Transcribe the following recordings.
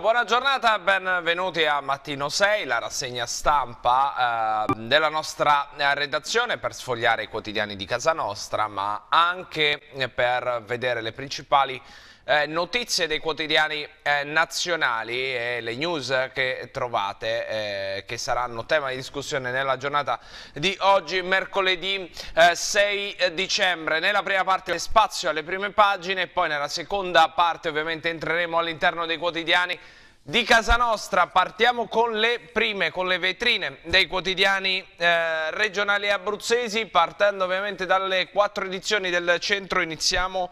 buona giornata, benvenuti a Mattino 6, la rassegna stampa eh, della nostra eh, redazione per sfogliare i quotidiani di casa nostra, ma anche per vedere le principali eh, notizie dei quotidiani eh, nazionali e eh, le news che trovate eh, che saranno tema di discussione nella giornata di oggi mercoledì 6 eh, dicembre nella prima parte spazio alle prime pagine e poi nella seconda parte ovviamente entreremo all'interno dei quotidiani di casa nostra partiamo con le prime, con le vetrine dei quotidiani eh, regionali abruzzesi partendo ovviamente dalle quattro edizioni del centro iniziamo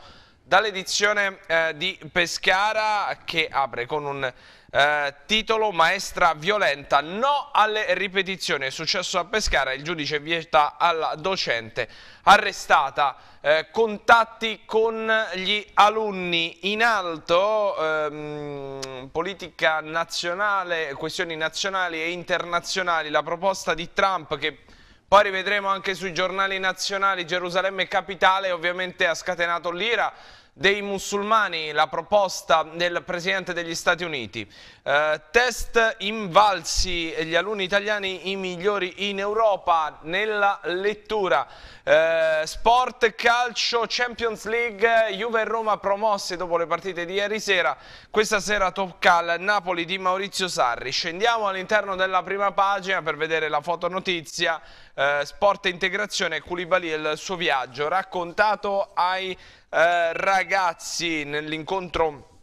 dall'edizione eh, di Pescara che apre con un eh, titolo Maestra violenta, no alle ripetizioni, è successo a Pescara, il giudice vieta alla docente arrestata, eh, contatti con gli alunni in alto, ehm, politica nazionale, questioni nazionali e internazionali, la proposta di Trump che poi rivedremo anche sui giornali nazionali Gerusalemme Capitale ovviamente ha scatenato l'ira dei musulmani la proposta del Presidente degli Stati Uniti. Eh, test invalsi e gli alunni italiani i migliori in Europa nella lettura. Eh, sport, calcio, Champions League, Juve e Roma promosse dopo le partite di ieri sera. Questa sera tocca al Napoli di Maurizio Sarri. Scendiamo all'interno della prima pagina per vedere la fotonotizia. Eh, sport e integrazione, Culibali e il suo viaggio raccontato ai eh, ragazzi nell'incontro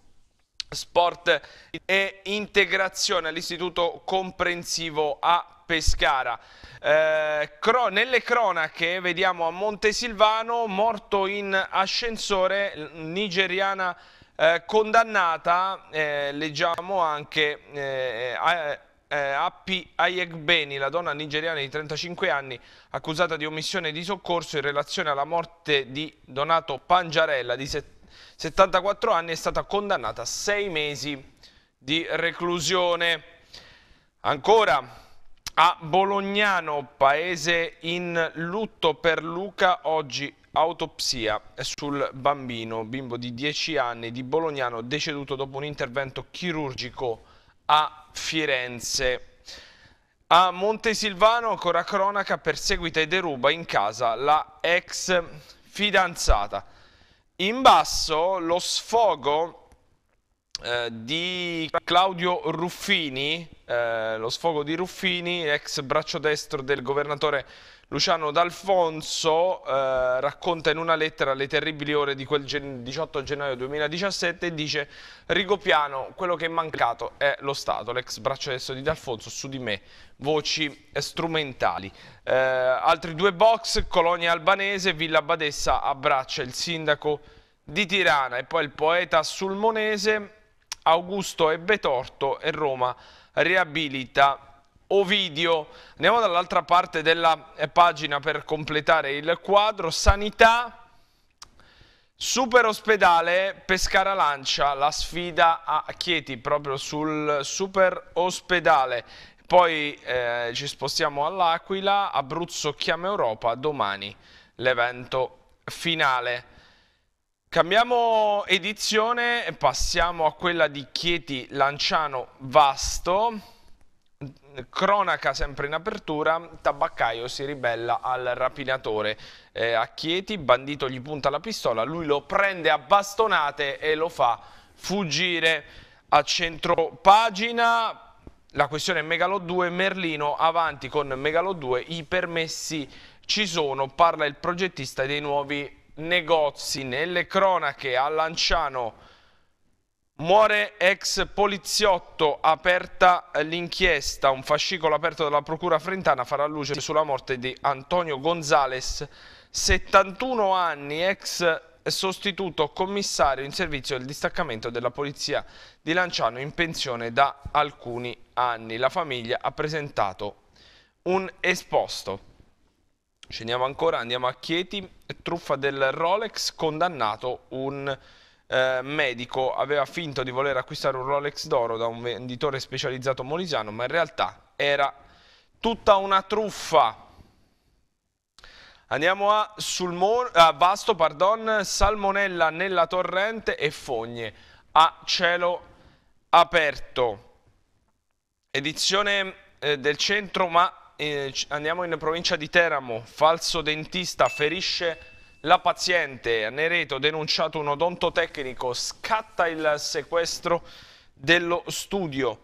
sport e integrazione all'istituto comprensivo a Pescara. Eh, cro nelle cronache vediamo a Montesilvano morto in ascensore nigeriana eh, condannata, eh, leggiamo anche eh, a, eh, Appi Ayegbeni, la donna nigeriana di 35 anni accusata di omissione di soccorso in relazione alla morte di Donato Pangiarella di 70 74 anni, è stata condannata a 6 mesi di reclusione. Ancora a Bolognano, paese in lutto per Luca, oggi autopsia sul bambino, bimbo di 10 anni di Bolognano, deceduto dopo un intervento chirurgico a Firenze. A Montesilvano, ancora cronaca, perseguita e deruba in casa la ex fidanzata. In basso lo sfogo eh, di Claudio Ruffini, eh, lo sfogo di Ruffini, ex braccio destro del governatore Luciano D'Alfonso eh, racconta in una lettera le terribili ore di quel gen 18 gennaio 2017 e dice Rigopiano, quello che è mancato è lo Stato, l'ex braccio destro di D'Alfonso su di me, voci strumentali. Eh, altri due box, Colonia Albanese, Villa Badessa abbraccia il sindaco di Tirana e poi il poeta sulmonese Augusto Ebbe Torto e Roma riabilita Ovidio. Andiamo dall'altra parte della eh, pagina per completare il quadro. Sanità, super ospedale, Pescara Lancia, la sfida a Chieti proprio sul super ospedale. Poi eh, ci spostiamo all'Aquila, Abruzzo chiama Europa, domani l'evento finale. Cambiamo edizione e passiamo a quella di Chieti Lanciano Vasto cronaca sempre in apertura, tabaccaio si ribella al rapinatore. Eh, a Chieti, bandito gli punta la pistola, lui lo prende a bastonate e lo fa fuggire a centro pagina. La questione è Megalo 2, Merlino avanti con Megalo 2, i permessi ci sono, parla il progettista dei nuovi negozi. Nelle cronache a Lanciano Muore ex poliziotto, aperta l'inchiesta, un fascicolo aperto dalla procura frentana farà luce sulla morte di Antonio Gonzales, 71 anni, ex sostituto commissario in servizio del distaccamento della polizia di Lanciano in pensione da alcuni anni. La famiglia ha presentato un esposto. Scendiamo ancora, andiamo a Chieti, truffa del Rolex, condannato un eh, medico aveva finto di voler acquistare un Rolex d'oro da un venditore specializzato molisiano, ma in realtà era tutta una truffa. Andiamo a, Sulmon, a Vasto, pardon, Salmonella nella torrente e fogne a cielo aperto. Edizione eh, del centro, ma eh, andiamo in provincia di Teramo. Falso dentista ferisce la paziente a Nereto denunciato un odontotecnico, scatta il sequestro dello studio.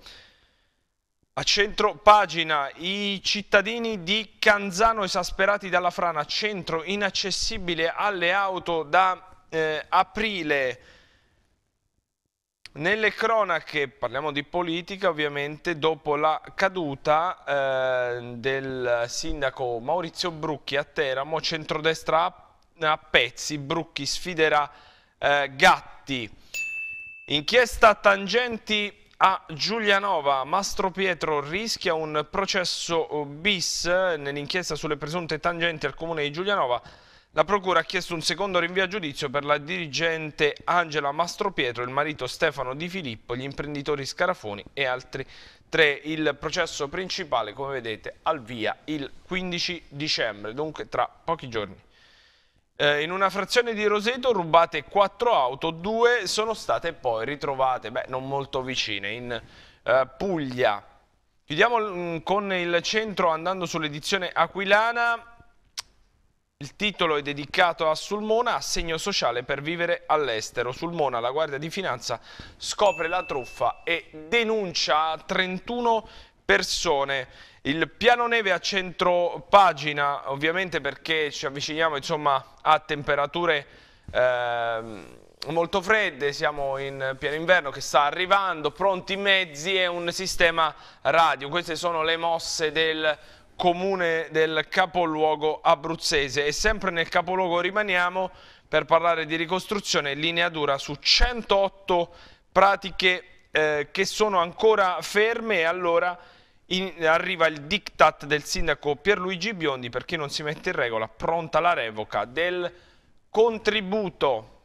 A centro pagina i cittadini di Canzano esasperati dalla frana, centro inaccessibile alle auto da eh, aprile. Nelle cronache, parliamo di politica ovviamente, dopo la caduta eh, del sindaco Maurizio Brucchi a Teramo, centrodestra ha a pezzi, Brucchi sfiderà eh, Gatti. Inchiesta tangenti a Giulianova, Mastro Pietro rischia un processo bis nell'inchiesta sulle presunte tangenti al comune di Giulianova. La procura ha chiesto un secondo rinvio a giudizio per la dirigente Angela Mastro Pietro, il marito Stefano Di Filippo, gli imprenditori Scarafoni e altri tre. Il processo principale, come vedete, al via il 15 dicembre, dunque tra pochi giorni. Eh, in una frazione di Roseto rubate quattro auto, due sono state poi ritrovate, beh, non molto vicine, in eh, Puglia. Chiudiamo mm, con il centro andando sull'edizione aquilana. Il titolo è dedicato a Sulmona, assegno sociale per vivere all'estero. Sulmona, la Guardia di Finanza, scopre la truffa e denuncia 31 persone. Il piano neve a centro pagina, ovviamente perché ci avviciniamo insomma, a temperature eh, molto fredde, siamo in pieno inverno che sta arrivando, pronti mezzi e un sistema radio. Queste sono le mosse del comune del capoluogo abruzzese e sempre nel capoluogo rimaniamo per parlare di ricostruzione linea dura su 108 pratiche eh, che sono ancora ferme e allora in, arriva il diktat del sindaco Pierluigi Biondi per chi non si mette in regola, pronta la revoca del contributo.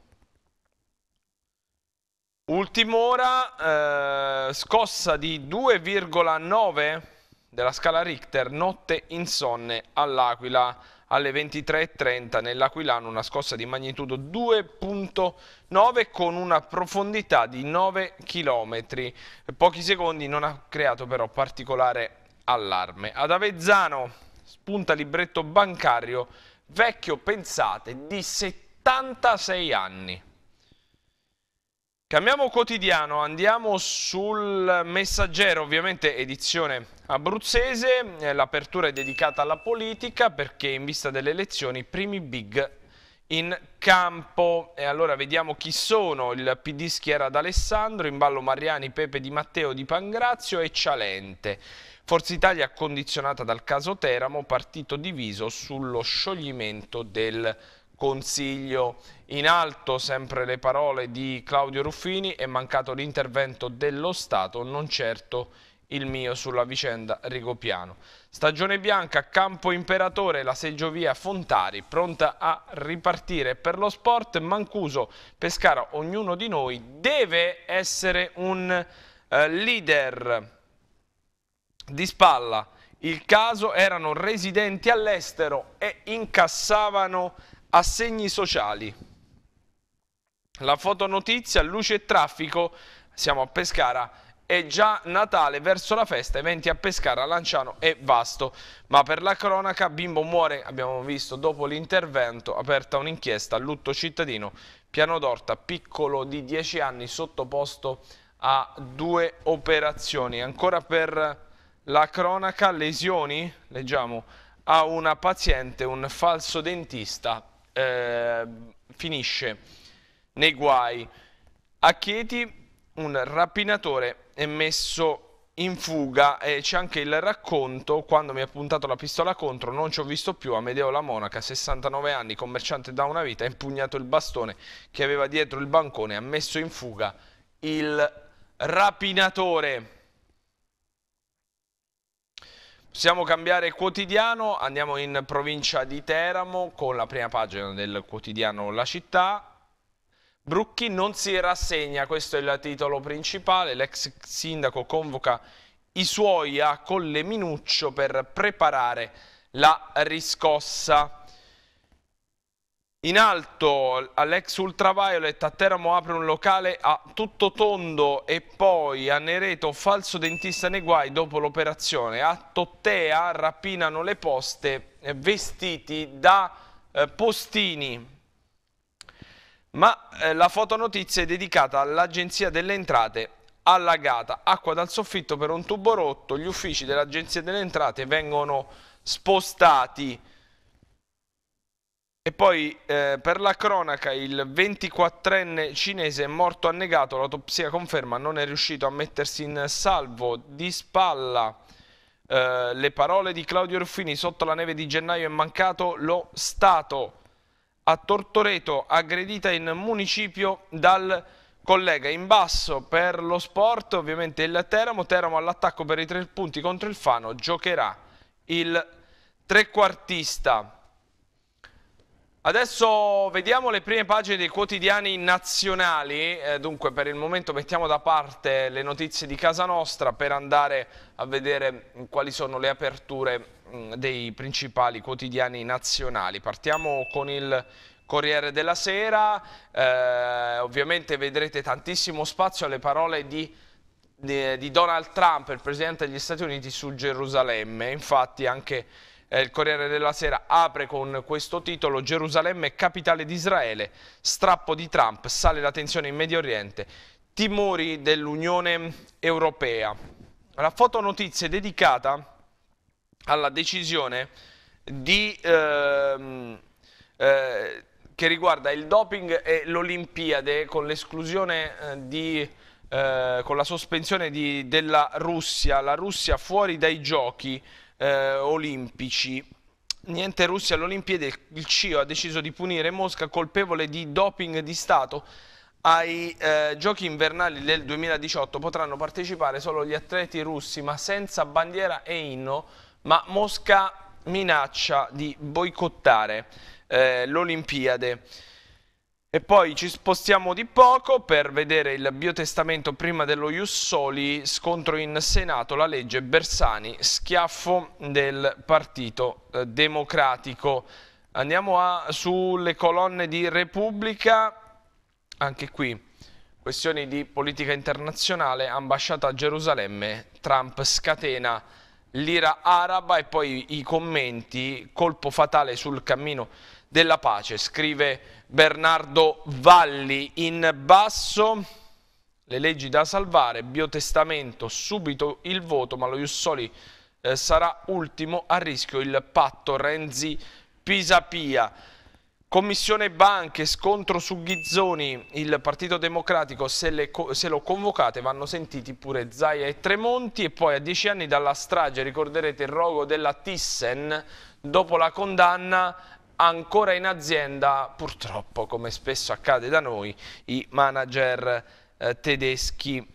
Ultima ora, eh, scossa di 2,9 della scala Richter, notte insonne all'Aquila alle 23.30 nell'Aquilano una scossa di magnitudo 2.9 con una profondità di 9 km. Pochi secondi non ha creato però particolare allarme. Ad Avezzano spunta libretto bancario vecchio, pensate, di 76 anni. Cambiamo quotidiano, andiamo sul messaggero, ovviamente edizione abruzzese, eh, l'apertura è dedicata alla politica perché in vista delle elezioni i primi big in campo e allora vediamo chi sono il PD schiera d'Alessandro, in ballo Mariani, Pepe Di Matteo, Di Pangrazio e Cialente Forza Italia condizionata dal caso Teramo, partito diviso sullo scioglimento del Consiglio in alto, sempre le parole di Claudio Ruffini, è mancato l'intervento dello Stato, non certo il mio sulla vicenda Rigopiano. Stagione bianca, campo imperatore, la seggiovia Fontari, pronta a ripartire per lo sport, Mancuso, Pescara, ognuno di noi deve essere un eh, leader di spalla. Il caso erano residenti all'estero e incassavano assegni sociali. La fotonotizia, luce e traffico, siamo a Pescara, è già Natale verso la festa, eventi a Pescara, Lanciano e Vasto. Ma per la cronaca, bimbo muore, abbiamo visto dopo l'intervento, aperta un'inchiesta, lutto cittadino, piano d'orta, piccolo di 10 anni, sottoposto a due operazioni. Ancora per la cronaca, lesioni, leggiamo, a una paziente, un falso dentista eh, finisce nei guai. A Chieti un rapinatore è messo in fuga e c'è anche il racconto quando mi ha puntato la pistola contro non ci ho visto più Amedeo La Monaca 69 anni commerciante da una vita ha impugnato il bastone che aveva dietro il bancone ha messo in fuga il rapinatore Possiamo cambiare quotidiano, andiamo in provincia di Teramo con la prima pagina del quotidiano La Città. Brucchi non si rassegna, questo è il titolo principale, l'ex sindaco convoca i suoi a Colle Minuccio per preparare la riscossa. In alto all'ex Ultraviolet a Teramo apre un locale a tutto tondo e poi a Nereto falso dentista nei guai dopo l'operazione. A Tottea rapinano le poste eh, vestiti da eh, postini. Ma eh, la fotonotizia è dedicata all'Agenzia delle Entrate allagata, acqua dal soffitto per un tubo rotto, gli uffici dell'Agenzia delle Entrate vengono spostati. E poi eh, per la cronaca il 24enne cinese è morto annegato, l'autopsia conferma non è riuscito a mettersi in salvo di spalla. Eh, le parole di Claudio Ruffini sotto la neve di gennaio è mancato lo Stato a Tortoreto aggredita in municipio dal collega in basso per lo sport ovviamente il Teramo Teramo all'attacco per i tre punti contro il Fano giocherà il trequartista Adesso vediamo le prime pagine dei quotidiani nazionali, eh, dunque per il momento mettiamo da parte le notizie di casa nostra per andare a vedere mm, quali sono le aperture mh, mm, dei principali quotidiani nazionali. Partiamo con il Corriere della Sera, eh, ovviamente vedrete tantissimo spazio alle parole di di Donald Trump, il presidente degli Stati Uniti, su Gerusalemme. Infatti anche eh, il Corriere della Sera apre con questo titolo Gerusalemme capitale di Israele, strappo di Trump, sale la tensione in Medio Oriente, timori dell'Unione Europea. La fotonotizia è dedicata alla decisione di, ehm, eh, che riguarda il doping e l'Olimpiade con l'esclusione eh, di eh, con la sospensione di, della Russia, la Russia fuori dai giochi eh, olimpici. Niente Russia alle Olimpiadi, il CIO ha deciso di punire Mosca colpevole di doping di Stato. Ai eh, giochi invernali del 2018 potranno partecipare solo gli atleti russi, ma senza bandiera e inno, ma Mosca minaccia di boicottare eh, l'Olimpiade. E poi ci spostiamo di poco per vedere il biotestamento prima dello Jussoli, scontro in Senato, la legge Bersani, schiaffo del Partito eh, Democratico. Andiamo a, sulle colonne di Repubblica, anche qui questioni di politica internazionale, ambasciata a Gerusalemme, Trump scatena l'ira araba e poi i commenti, colpo fatale sul cammino della pace, scrive Bernardo Valli. In basso le leggi da salvare, biotestamento, subito il voto, ma lo Jussoli eh, sarà ultimo a rischio il patto Renzi-Pisapia. Commissione banche, scontro su Ghizzoni, il Partito Democratico se, se, lo convocate vanno sentiti pure Zaia e Tremonti e poi a dieci anni dalla strage ricorderete il rogo della Thyssen dopo la condanna ancora in azienda, purtroppo, come spesso accade da noi, i manager eh, tedeschi.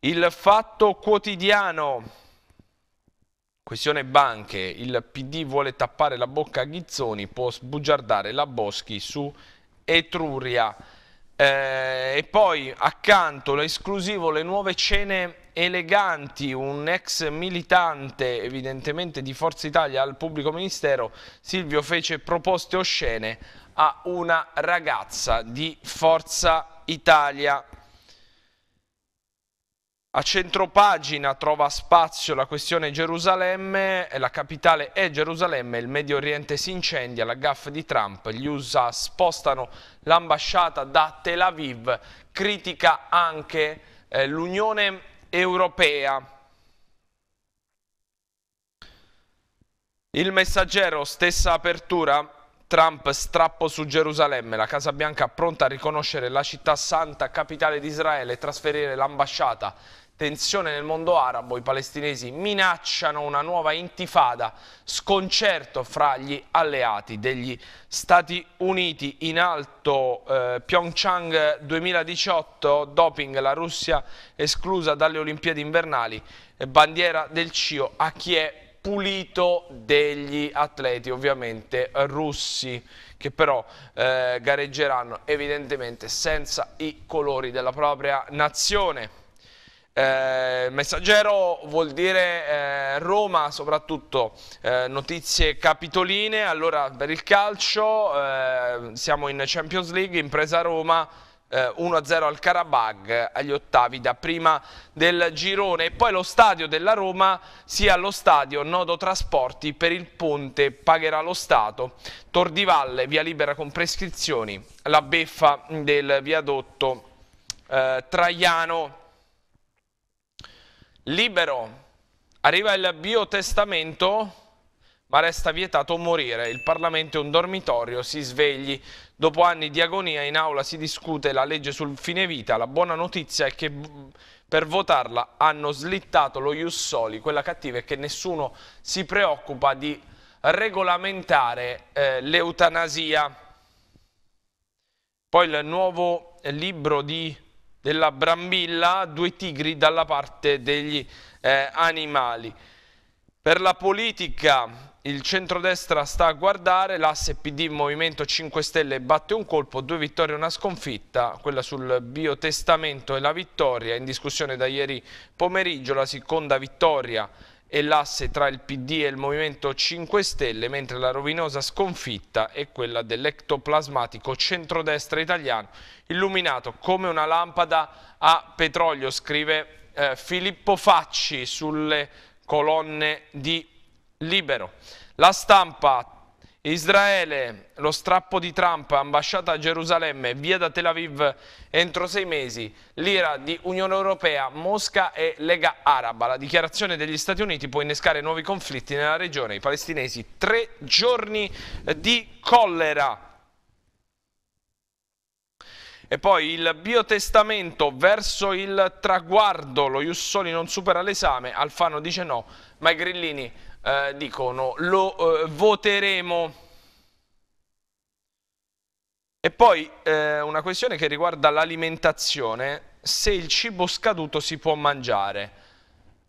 Il fatto quotidiano, questione banche, il PD vuole tappare la bocca a Ghizzoni, può sbugiardare la Boschi su Etruria. Eh, e poi accanto l'esclusivo, le nuove cene Eleganti, un ex militante evidentemente di Forza Italia al pubblico ministero, Silvio fece proposte oscene a una ragazza di Forza Italia. A centropagina trova spazio la questione Gerusalemme, la capitale è Gerusalemme, il Medio Oriente si incendia, la gaffa di Trump, gli USA spostano l'ambasciata da Tel Aviv, critica anche eh, l'Unione europea. Il messaggero, stessa apertura, Trump strappo su Gerusalemme, la Casa Bianca pronta a riconoscere la città santa capitale di Israele e trasferire l'ambasciata Tensione nel mondo arabo, i palestinesi minacciano una nuova intifada, sconcerto fra gli alleati degli Stati Uniti. In alto eh, Pyeongchang 2018, doping, la Russia esclusa dalle Olimpiadi invernali, eh, bandiera del CIO a chi è pulito degli atleti ovviamente russi che però eh, gareggeranno evidentemente senza i colori della propria nazione. Eh, messaggero vuol dire eh, Roma, soprattutto eh, notizie capitoline, allora per il calcio eh, siamo in Champions League, impresa Roma 1-0 eh, al Karabag agli ottavi da prima del girone e poi lo stadio della Roma sia lo stadio Nodo Trasporti per il ponte pagherà lo Stato, Tor di Valle via libera con prescrizioni, la beffa del viadotto eh, Traiano libero. Arriva il biotestamento, ma resta vietato morire. Il Parlamento è un dormitorio, si svegli. Dopo anni di agonia in aula si discute la legge sul fine vita. La buona notizia è che per votarla hanno slittato lo Jussoli. Quella cattiva è che nessuno si preoccupa di regolamentare eh, l'eutanasia. Poi il nuovo libro di della Brambilla, due tigri dalla parte degli eh, animali. Per la politica il centrodestra sta a guardare, l'asse PD Movimento 5 Stelle batte un colpo, due vittorie e una sconfitta, quella sul biotestamento e la vittoria, in discussione da ieri pomeriggio la seconda vittoria è l'asse tra il PD e il Movimento 5 Stelle, mentre la rovinosa sconfitta è quella dell'ectoplasmatico centrodestra italiano, illuminato come una lampada a petrolio, scrive eh, Filippo Facci sulle colonne di Libero. La stampa Israele, lo strappo di Trump, ambasciata a Gerusalemme, via da Tel Aviv entro sei mesi, l'ira di Unione Europea, Mosca e Lega Araba. La dichiarazione degli Stati Uniti può innescare nuovi conflitti nella regione. I palestinesi tre giorni di collera. E poi il biotestamento verso il traguardo, lo Jussoli non supera l'esame, Alfano dice no, ma i grillini eh, dicono lo eh, voteremo. E poi eh, una questione che riguarda l'alimentazione, se il cibo scaduto si può mangiare.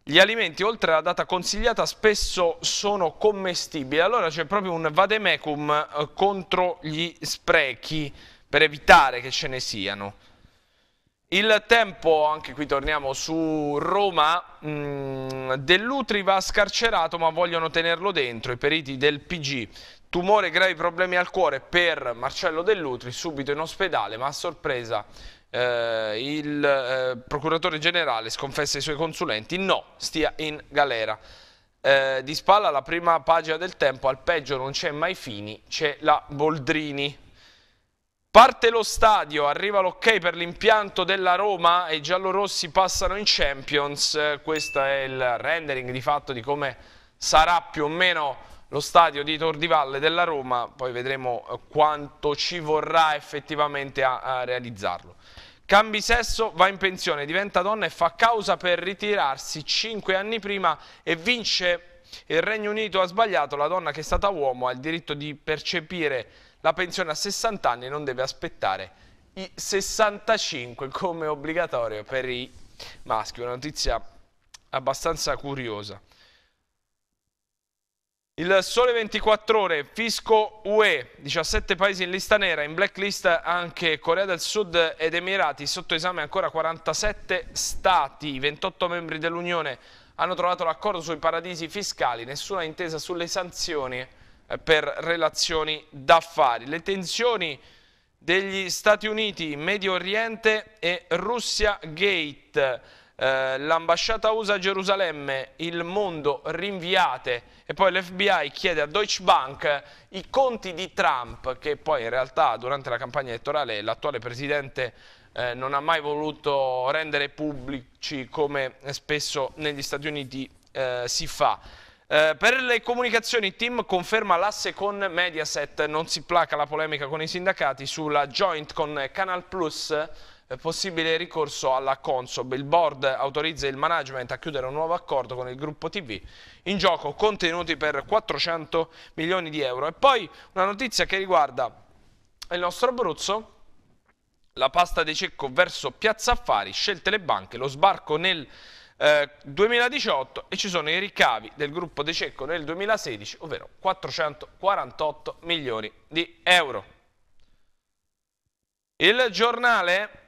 Gli alimenti, oltre alla data consigliata, spesso sono commestibili. Allora c'è proprio un vademecum eh, contro gli sprechi per evitare che ce ne siano. Il tempo, anche qui torniamo su Roma, mm, Dell'Utri va scarcerato ma vogliono tenerlo dentro, i periti del PG. Tumore, gravi problemi al cuore per Marcello Dell'Utri, subito in ospedale, ma a sorpresa eh, il eh, procuratore generale sconfessa i suoi consulenti, no, stia in galera. Eh, di spalla la prima pagina del tempo, al peggio non c'è mai Fini, c'è la Boldrini. Parte lo stadio, arriva l'ok per l'impianto della Roma e i giallorossi passano in Champions. Questo è il rendering di fatto di come sarà più o meno lo stadio di Tor di Valle della Roma. Poi vedremo eh, quanto ci vorrà effettivamente a, a realizzarlo. Cambi sesso, va in pensione, diventa donna e fa causa per ritirarsi 5 anni prima e vince il Regno Unito ha sbagliato, la donna che è stata uomo ha il diritto di percepire la pensione a 60 anni non deve aspettare i 65 come obbligatorio per i maschi, una notizia abbastanza curiosa. Il sole 24 ore, fisco UE, 17 paesi in lista nera, in blacklist anche Corea del Sud ed Emirati, sotto esame ancora 47 stati, 28 membri dell'Unione hanno trovato l'accordo sui paradisi fiscali, nessuna intesa sulle sanzioni eh, per relazioni d'affari. Le tensioni degli Stati Uniti, Medio Oriente e Russia Gate, eh, l'ambasciata USA a Gerusalemme, il mondo rinviate e poi l'FBI chiede a Deutsche Bank eh, i conti di Trump che poi in realtà durante la campagna elettorale l'attuale presidente eh, non ha mai voluto rendere pubblici come spesso negli Stati Uniti eh, si fa. Eh, per le comunicazioni il team conferma l'asse con Mediaset, non si placa la polemica con i sindacati sulla joint con Canal Plus, eh, possibile ricorso alla Consob. Il board autorizza il management a chiudere un nuovo accordo con il gruppo TV, in gioco contenuti per 400 milioni di euro. E poi una notizia che riguarda il nostro Abruzzo, la pasta di Cecco verso Piazza Affari, scelte le banche, lo sbarco nel 2018 eh, e ci sono i ricavi del gruppo De Cecco nel 2016, ovvero 448 milioni di euro. Il giornale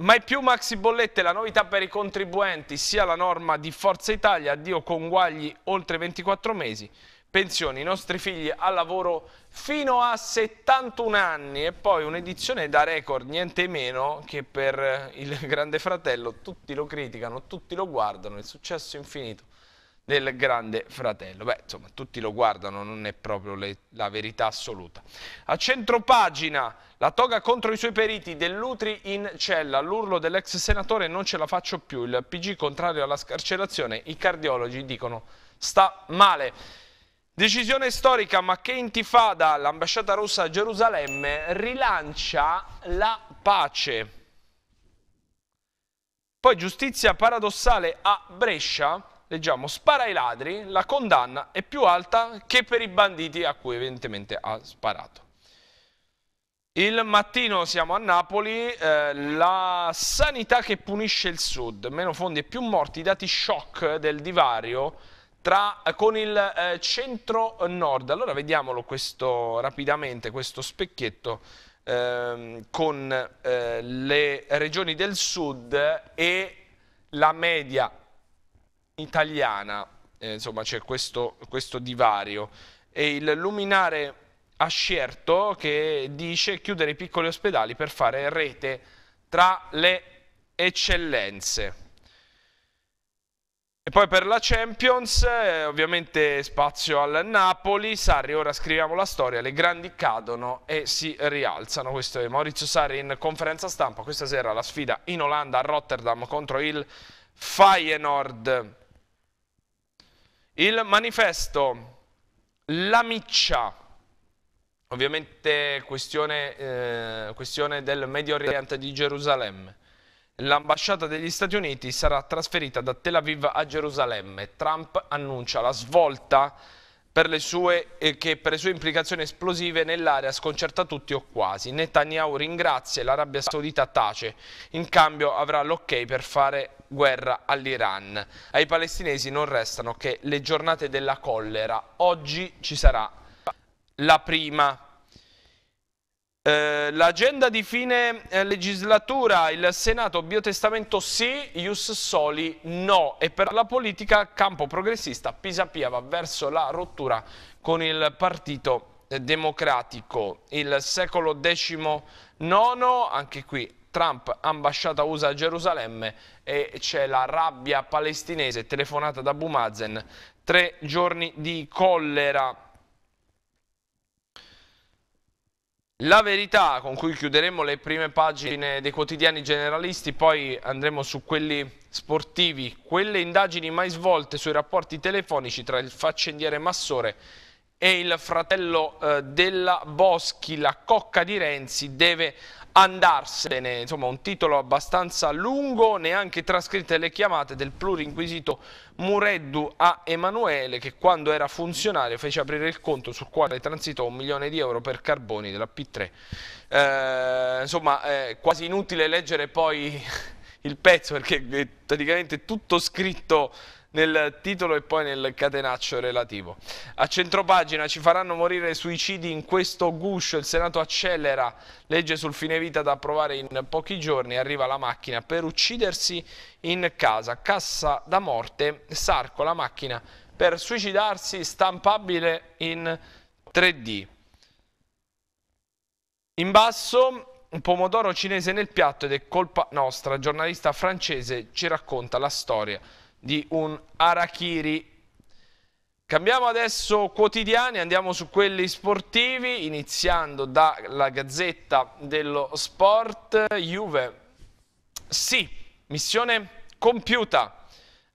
Mai più maxi bollette, la novità per i contribuenti, sia la norma di Forza Italia, addio conguagli oltre 24 mesi, pensioni, i nostri figli al lavoro fino a 71 anni e poi un'edizione da record, niente meno che per eh, il Grande Fratello, tutti lo criticano, tutti lo guardano, il successo infinito del Grande Fratello. Beh, insomma, tutti lo guardano, non è proprio le, la verità assoluta. A centropagina, la toga contro i suoi periti dell'Utri in cella, l'urlo dell'ex senatore non ce la faccio più, il PG contrario alla scarcerazione, i cardiologi dicono sta male. Decisione storica, ma che intifada, l'ambasciata russa a Gerusalemme rilancia la pace. Poi giustizia paradossale a Brescia, leggiamo, spara ai ladri, la condanna è più alta che per i banditi a cui evidentemente ha sparato. Il mattino siamo a Napoli, eh, la sanità che punisce il sud, meno fondi e più morti, i dati shock del divario tra, eh, con il eh, centro-nord. Allora vediamolo questo, rapidamente, questo specchietto ehm, con eh, le regioni del sud e la media italiana. Eh, insomma c'è questo, questo divario. E il luminare ascerto che dice chiudere i piccoli ospedali per fare rete tra le eccellenze. E poi per la Champions, eh, ovviamente spazio al Napoli, Sarri, ora scriviamo la storia, le grandi cadono e si rialzano. Questo è Maurizio Sarri in conferenza stampa, questa sera la sfida in Olanda a Rotterdam contro il Feyenoord. Il manifesto, la miccia, ovviamente questione, eh, questione del Medio Oriente di Gerusalemme. L'ambasciata degli Stati Uniti sarà trasferita da Tel Aviv a Gerusalemme. Trump annuncia la svolta per sue, eh, che per le sue implicazioni esplosive nell'area sconcerta tutti o quasi. Netanyahu ringrazia e l'Arabia Saudita tace. In cambio avrà l'ok per fare guerra all'Iran. Ai palestinesi non restano che le giornate della collera. Oggi ci sarà la prima eh, l'agenda di fine eh, legislatura, il Senato biotestamento sì, Ius Soli no e per la politica campo progressista Pisapia va verso la rottura con il partito eh, democratico. Il secolo XIX, anche qui Trump, ambasciata USA a Gerusalemme e c'è la rabbia palestinese telefonata da Bumazen, tre giorni di collera La verità con cui chiuderemo le prime pagine dei quotidiani generalisti, poi andremo su quelli sportivi, quelle indagini mai svolte sui rapporti telefonici tra il faccendiere Massore e il fratello eh, della Boschi, la cocca di Renzi, deve andarsene, insomma un titolo abbastanza lungo, neanche trascritte le chiamate del plurinquisito Mureddu a Emanuele che quando era funzionario fece aprire il conto sul quale transitò un milione di euro per carboni della P3. Eh, insomma, è quasi inutile leggere poi il pezzo perché è praticamente tutto scritto nel titolo e poi nel catenaccio relativo. A centropagina ci faranno morire suicidi in questo guscio, il Senato accelera, legge sul fine vita da approvare in pochi giorni, arriva la macchina per uccidersi in casa, cassa da morte, Sarco la macchina per suicidarsi stampabile in 3D. In basso un pomodoro cinese nel piatto ed è colpa nostra, giornalista francese ci racconta la storia di un Arachiri. Cambiamo adesso quotidiani, andiamo su quelli sportivi, iniziando dalla Gazzetta dello Sport. Juve, sì, missione compiuta.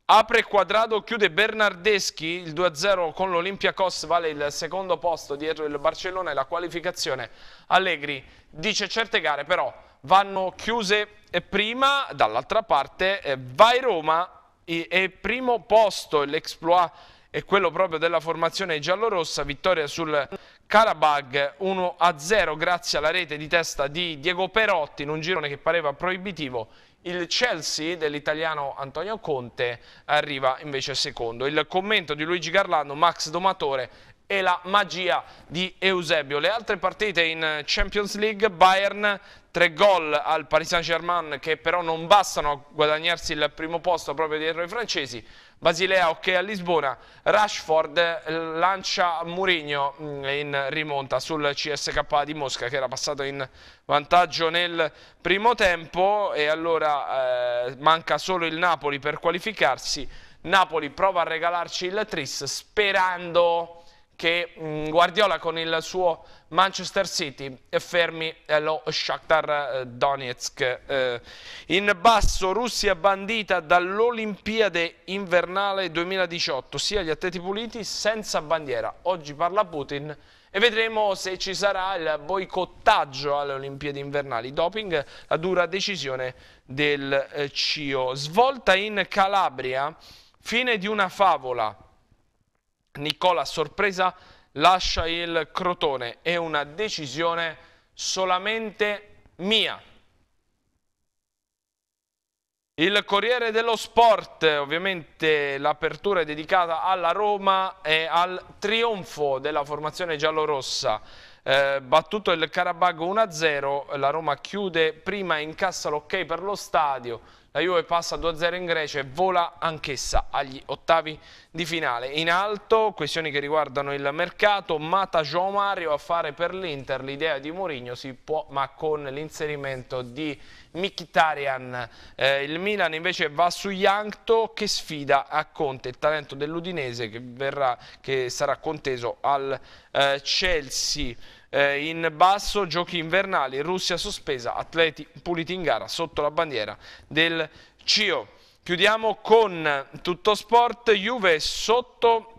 Apre Quadrado, chiude Bernardeschi, il 2-0 con l'Olympiacos vale il secondo posto dietro il Barcellona e la qualificazione Allegri dice certe gare però vanno chiuse prima, dall'altra parte eh, vai Roma e primo posto l'exploit è quello proprio della formazione giallorossa, vittoria sul Karabag 1-0 grazie alla rete di testa di Diego Perotti in un girone che pareva proibitivo. Il Chelsea dell'italiano Antonio Conte arriva invece secondo. Il commento di Luigi Garlando, Max Domatore e la magia di Eusebio. Le altre partite in Champions League, Bayern, tre gol al Paris Saint-Germain che però non bastano a guadagnarsi il primo posto proprio dietro i francesi, Basilea ok a Lisbona, Rashford eh, lancia Murigno mm, in rimonta sul CSK di Mosca che era passato in vantaggio nel primo tempo e allora eh, manca solo il Napoli per qualificarsi. Napoli prova a regalarci il tris sperando che mm, Guardiola con il suo Manchester City fermi eh, lo Shakhtar eh, Donetsk. Eh, in basso Russia bandita dall'Olimpiade invernale 2018, sia gli atleti puliti senza bandiera. Oggi parla Putin e vedremo se ci sarà il boicottaggio alle Olimpiadi invernali. Doping, la dura decisione del CIO. Svolta in Calabria, fine di una favola. Nicola sorpresa lascia il Crotone, è una decisione solamente mia. Il Corriere dello Sport, ovviamente l'apertura è dedicata alla Roma e al trionfo della formazione giallorossa. Eh, battuto il Carabago 1-0, la Roma chiude prima e incassa l'ok per lo stadio, la Juve passa 2-0 in Grecia e vola anch'essa agli ottavi di finale. In alto, questioni che riguardano il mercato, Mata Gio Mario a fare per l'Inter, l'idea di Mourinho si può, ma con l'inserimento di Mkhitaryan. Eh, il Milan invece va su Yankto che sfida a Conte, il talento dell'Udinese che, verrà, che sarà conteso al eh, Chelsea eh, in basso, giochi invernali, Russia sospesa, atleti puliti in gara sotto la bandiera del CIO. Chiudiamo con tutto sport, Juve sotto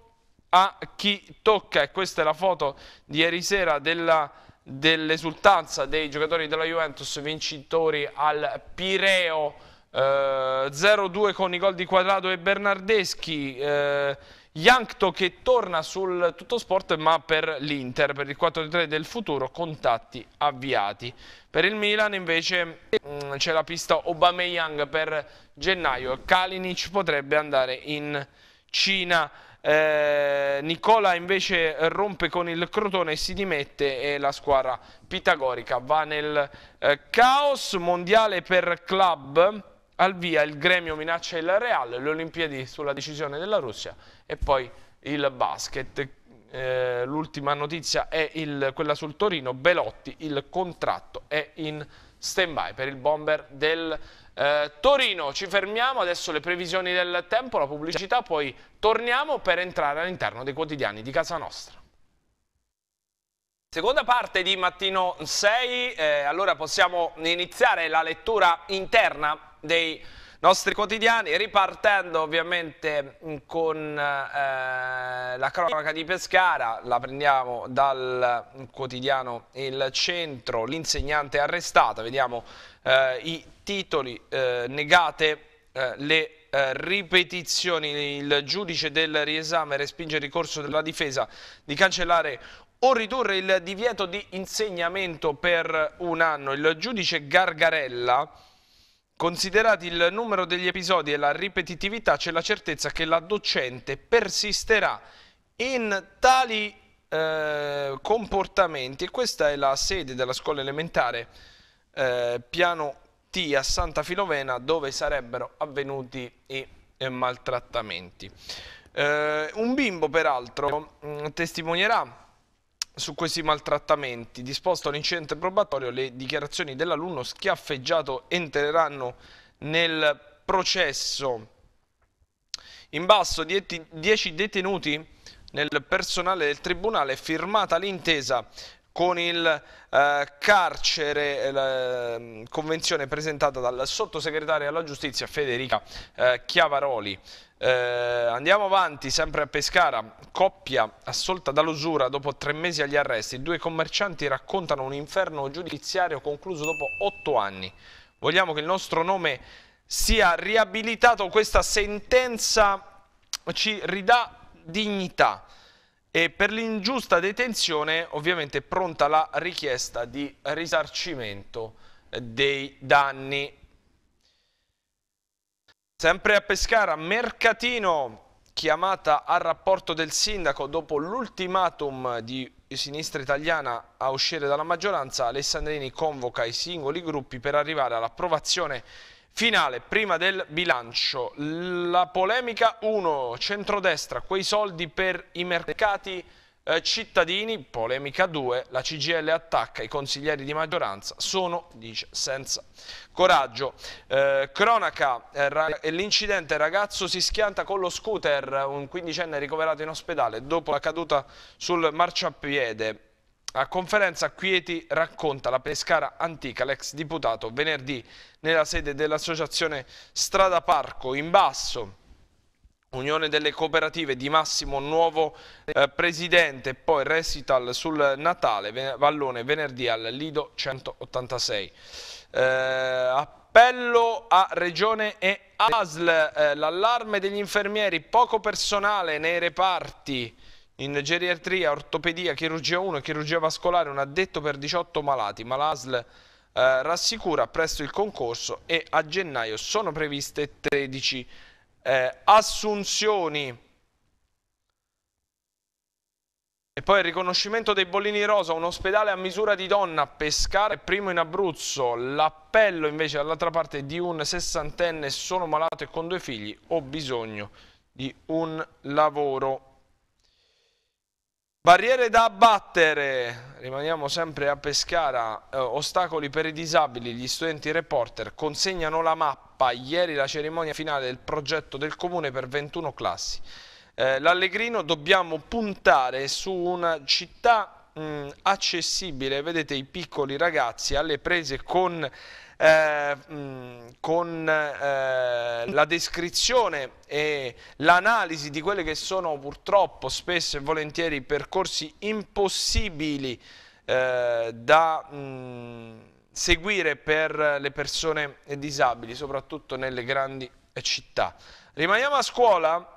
a chi tocca e questa è la foto di ieri sera della dell'esultanza dei giocatori della Juventus vincitori al Pireo eh, 0-2 con i gol di Quadrado e Bernardeschi eh, Jankto che torna sul tutto sport ma per l'Inter, per il 4-3 del futuro, contatti avviati. Per il Milan invece mm, c'è la pista Obameyang per gennaio, Kalinic potrebbe andare in Cina. Eh, Nicola invece rompe con il Crotone e si dimette e la squadra pitagorica va nel eh, caos mondiale per club al via il gremio minaccia il Real, le Olimpiadi sulla decisione della Russia e poi il basket. Eh, l'ultima notizia è il, quella sul Torino, Belotti, il contratto è in stand-by per il bomber del eh, Torino. Ci fermiamo, adesso le previsioni del tempo, la pubblicità, poi torniamo per entrare all'interno dei quotidiani di casa nostra. Seconda parte di mattino 6, eh, allora possiamo iniziare la lettura interna dei nostri quotidiani, ripartendo ovviamente con eh, la cronaca di Pescara, la prendiamo dal quotidiano Il Centro, l'insegnante arrestata, vediamo eh, i titoli, eh, negate eh, le eh, ripetizioni, il giudice del riesame respinge il ricorso della difesa di cancellare o ridurre il divieto di insegnamento per un anno. Il giudice Gargarella Considerati il numero degli episodi e la ripetitività, c'è la certezza che la docente persisterà in tali eh, comportamenti. Questa è la sede della scuola elementare eh, Piano T a Santa Filovena, dove sarebbero avvenuti i eh, maltrattamenti. Eh, un bimbo, peraltro, mm, testimonierà su questi maltrattamenti. Disposto all'incidente probatorio, le dichiarazioni dell'alunno schiaffeggiato entreranno nel processo. In basso 10 detenuti nel personale del tribunale firmata l'intesa con il eh, carcere, eh, la mm, convenzione presentata dal sottosegretario alla giustizia Federica eh, Chiavaroli. Eh, andiamo avanti, sempre a Pescara. Coppia assolta dall'usura dopo tre mesi agli arresti. Due commercianti raccontano un inferno giudiziario concluso dopo otto anni. Vogliamo che il nostro nome sia riabilitato. Questa sentenza ci ridà dignità. E per l'ingiusta detenzione ovviamente è pronta la richiesta di risarcimento dei danni Sempre a Pescara, Mercatino chiamata al rapporto del sindaco dopo l'ultimatum di sinistra italiana a uscire dalla maggioranza, Alessandrini convoca i singoli gruppi per arrivare all'approvazione finale prima del bilancio. La polemica 1, centrodestra, quei soldi per i mercati eh, cittadini, polemica 2, la CGL attacca i consiglieri di maggioranza, sono, dice, senza coraggio. Eh, cronaca, eh, l'incidente ragazzo si schianta con lo scooter, un quindicenne ricoverato in ospedale dopo la caduta sul marciapiede. A conferenza Quieti racconta la pescara antica, l'ex deputato, venerdì nella sede dell'associazione Strada Parco in basso. Unione delle cooperative di Massimo Nuovo eh, Presidente, poi recital sul Natale, ven Vallone venerdì al Lido 186. Eh, appello a Regione e ASL, eh, l'allarme degli infermieri, poco personale nei reparti in geriatria, ortopedia, chirurgia 1 e chirurgia vascolare, un addetto per 18 malati, ma l'ASL... Eh, rassicura presto il concorso e a gennaio sono previste 13 eh, assunzioni e poi il riconoscimento dei bollini rosa, un ospedale a misura di donna, Pescara è primo in Abruzzo, l'appello invece dall'altra parte di un sessantenne sono malato e con due figli, ho bisogno di un lavoro Barriere da abbattere, rimaniamo sempre a Pescara, eh, ostacoli per i disabili, gli studenti reporter consegnano la mappa, ieri la cerimonia finale del progetto del comune per 21 classi. Eh, L'Allegrino dobbiamo puntare su una città mh, mm, accessibile, vedete i piccoli ragazzi alle prese con eh, con eh, la descrizione e l'analisi di quelli che sono purtroppo spesso e volentieri percorsi impossibili eh, da mh, seguire per le persone disabili, soprattutto nelle grandi città. Rimaniamo a scuola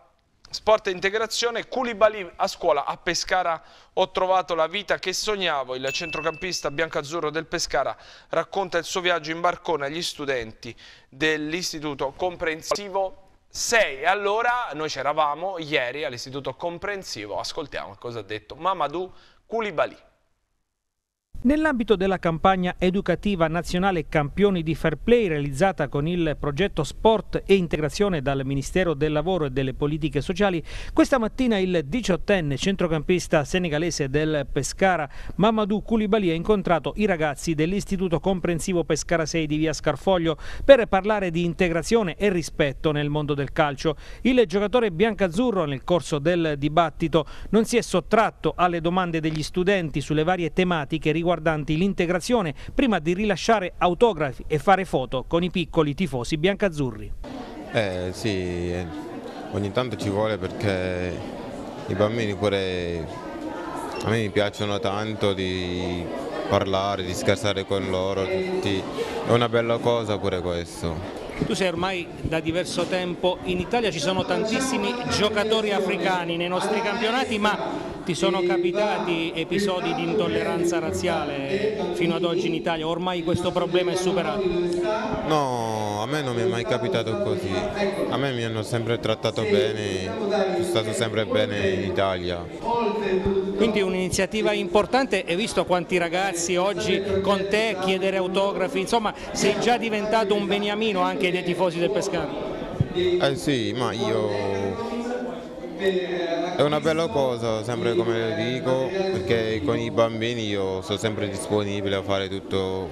Sport e integrazione, Culibali a scuola a Pescara ho trovato la vita che sognavo. Il centrocampista biancazzurro del Pescara racconta il suo viaggio in barcone agli studenti dell'istituto comprensivo 6. Allora noi c'eravamo ieri all'istituto comprensivo, ascoltiamo cosa ha detto Mamadou Culibali. Nell'ambito della campagna educativa nazionale Campioni di Fair Play realizzata con il progetto Sport e Integrazione dal Ministero del Lavoro e delle Politiche Sociali, questa mattina il diciottenne centrocampista senegalese del Pescara Mamadou Koulibaly ha incontrato i ragazzi dell'Istituto Comprensivo Pescara 6 di Via Scarfoglio per parlare di integrazione e rispetto nel mondo del calcio. Il giocatore biancazzurro nel corso del dibattito non si è sottratto alle domande degli studenti sulle varie tematiche riguardanti riguardanti l'integrazione prima di rilasciare autografi e fare foto con i piccoli tifosi biancazzurri. Eh sì, eh, ogni tanto ci vuole perché i bambini pure a me mi piacciono tanto di parlare, di scherzare con loro, tutti. è una bella cosa pure questo. Tu sei ormai da diverso tempo in Italia, ci sono tantissimi giocatori africani nei nostri campionati, ma ti sono capitati episodi di intolleranza razziale fino ad oggi in Italia? Ormai questo problema è superato? No, a me non mi è mai capitato così. A me mi hanno sempre trattato bene, sono stato sempre bene in Italia. Quindi un'iniziativa importante, hai visto quanti ragazzi oggi con te chiedere autografi, insomma sei già diventato un beniamino anche chiedi ai tifosi del Pescara? Eh sì, ma io... È una bella cosa, sempre come dico, perché con i bambini io sono sempre disponibile a fare tutto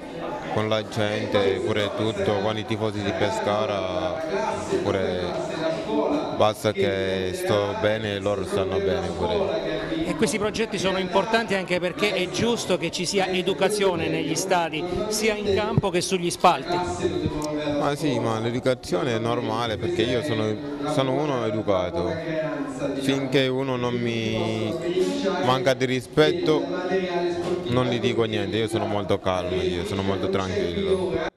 con la gente, pure tutto, con i tifosi di Pescara, pure basta che sto bene e loro stanno bene pure. E questi progetti sono importanti anche perché è giusto che ci sia educazione negli stadi, sia in campo che sugli spalti. Ma sì, ma l'educazione è normale perché io sono, sono, uno educato. Finché uno non mi manca di rispetto non gli dico niente, io sono molto calmo, io sono molto tranquillo.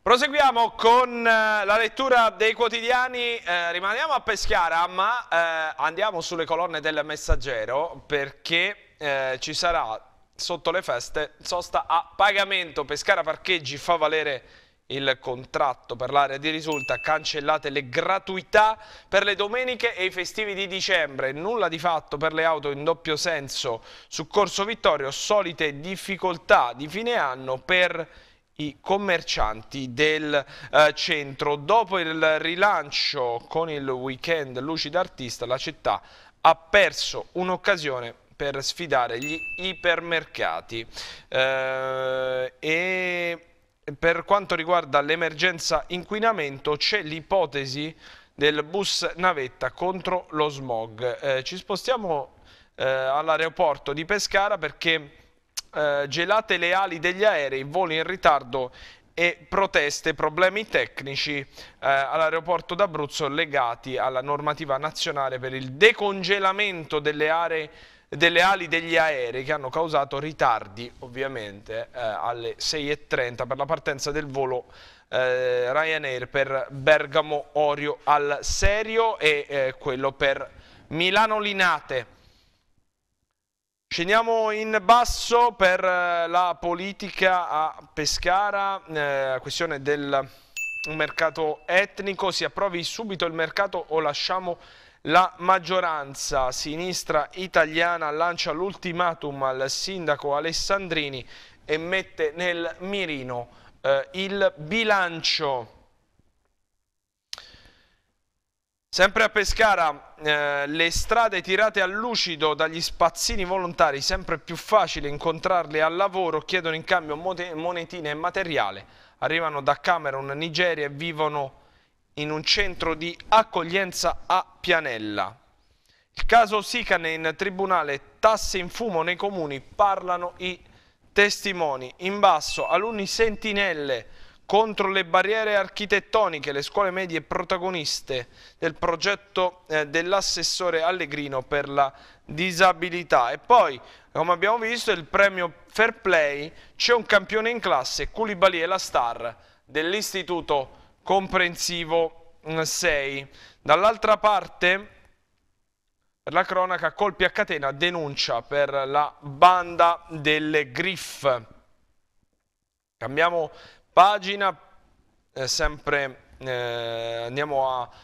Proseguiamo con eh, la lettura dei quotidiani, eh, rimaniamo a Peschiara ma eh, andiamo sulle colonne del messaggero perché eh, ci sarà sotto le feste, sosta a pagamento, Pescara Parcheggi fa valere il contratto per l'area di risulta, cancellate le gratuità per le domeniche e i festivi di dicembre, nulla di fatto per le auto in doppio senso su Corso Vittorio, solite difficoltà di fine anno per i commercianti del eh, centro. Dopo il rilancio con il weekend Lucida Artista, la città ha perso un'occasione per sfidare gli ipermercati. Eh, e per quanto riguarda l'emergenza inquinamento c'è l'ipotesi del bus navetta contro lo smog. Eh, ci spostiamo eh, all'aeroporto di Pescara perché eh, gelate le ali degli aerei, voli in ritardo e proteste, problemi tecnici eh, all'aeroporto d'Abruzzo legati alla normativa nazionale per il decongelamento delle aree delle ali degli aerei che hanno causato ritardi ovviamente eh, alle 6.30 per la partenza del volo eh, Ryanair per Bergamo Orio al Serio e eh, quello per Milano Linate. Scendiamo in basso per eh, la politica a Pescara, eh, questione del mercato etnico, si approvi subito il mercato o lasciamo la maggioranza sinistra italiana lancia l'ultimatum al sindaco Alessandrini e mette nel mirino eh, il bilancio. Sempre a Pescara, eh, le strade tirate a lucido dagli spazzini volontari, sempre più facile incontrarli al lavoro, chiedono in cambio monetine e materiale, arrivano da Camerun, Nigeria e vivono in un centro di accoglienza a Pianella. Il caso Sicane in tribunale, tasse in fumo nei comuni, parlano i testimoni. In basso, alunni sentinelle contro le barriere architettoniche, le scuole medie protagoniste del progetto eh, dell'assessore Allegrino per la disabilità. E poi, come abbiamo visto, il premio Fair Play, c'è un campione in classe, Culibali è la star dell'istituto comprensivo 6. Mm, Dall'altra parte, per la cronaca, colpi a catena denuncia per la banda delle griff. Cambiamo pagina, eh, sempre eh, a,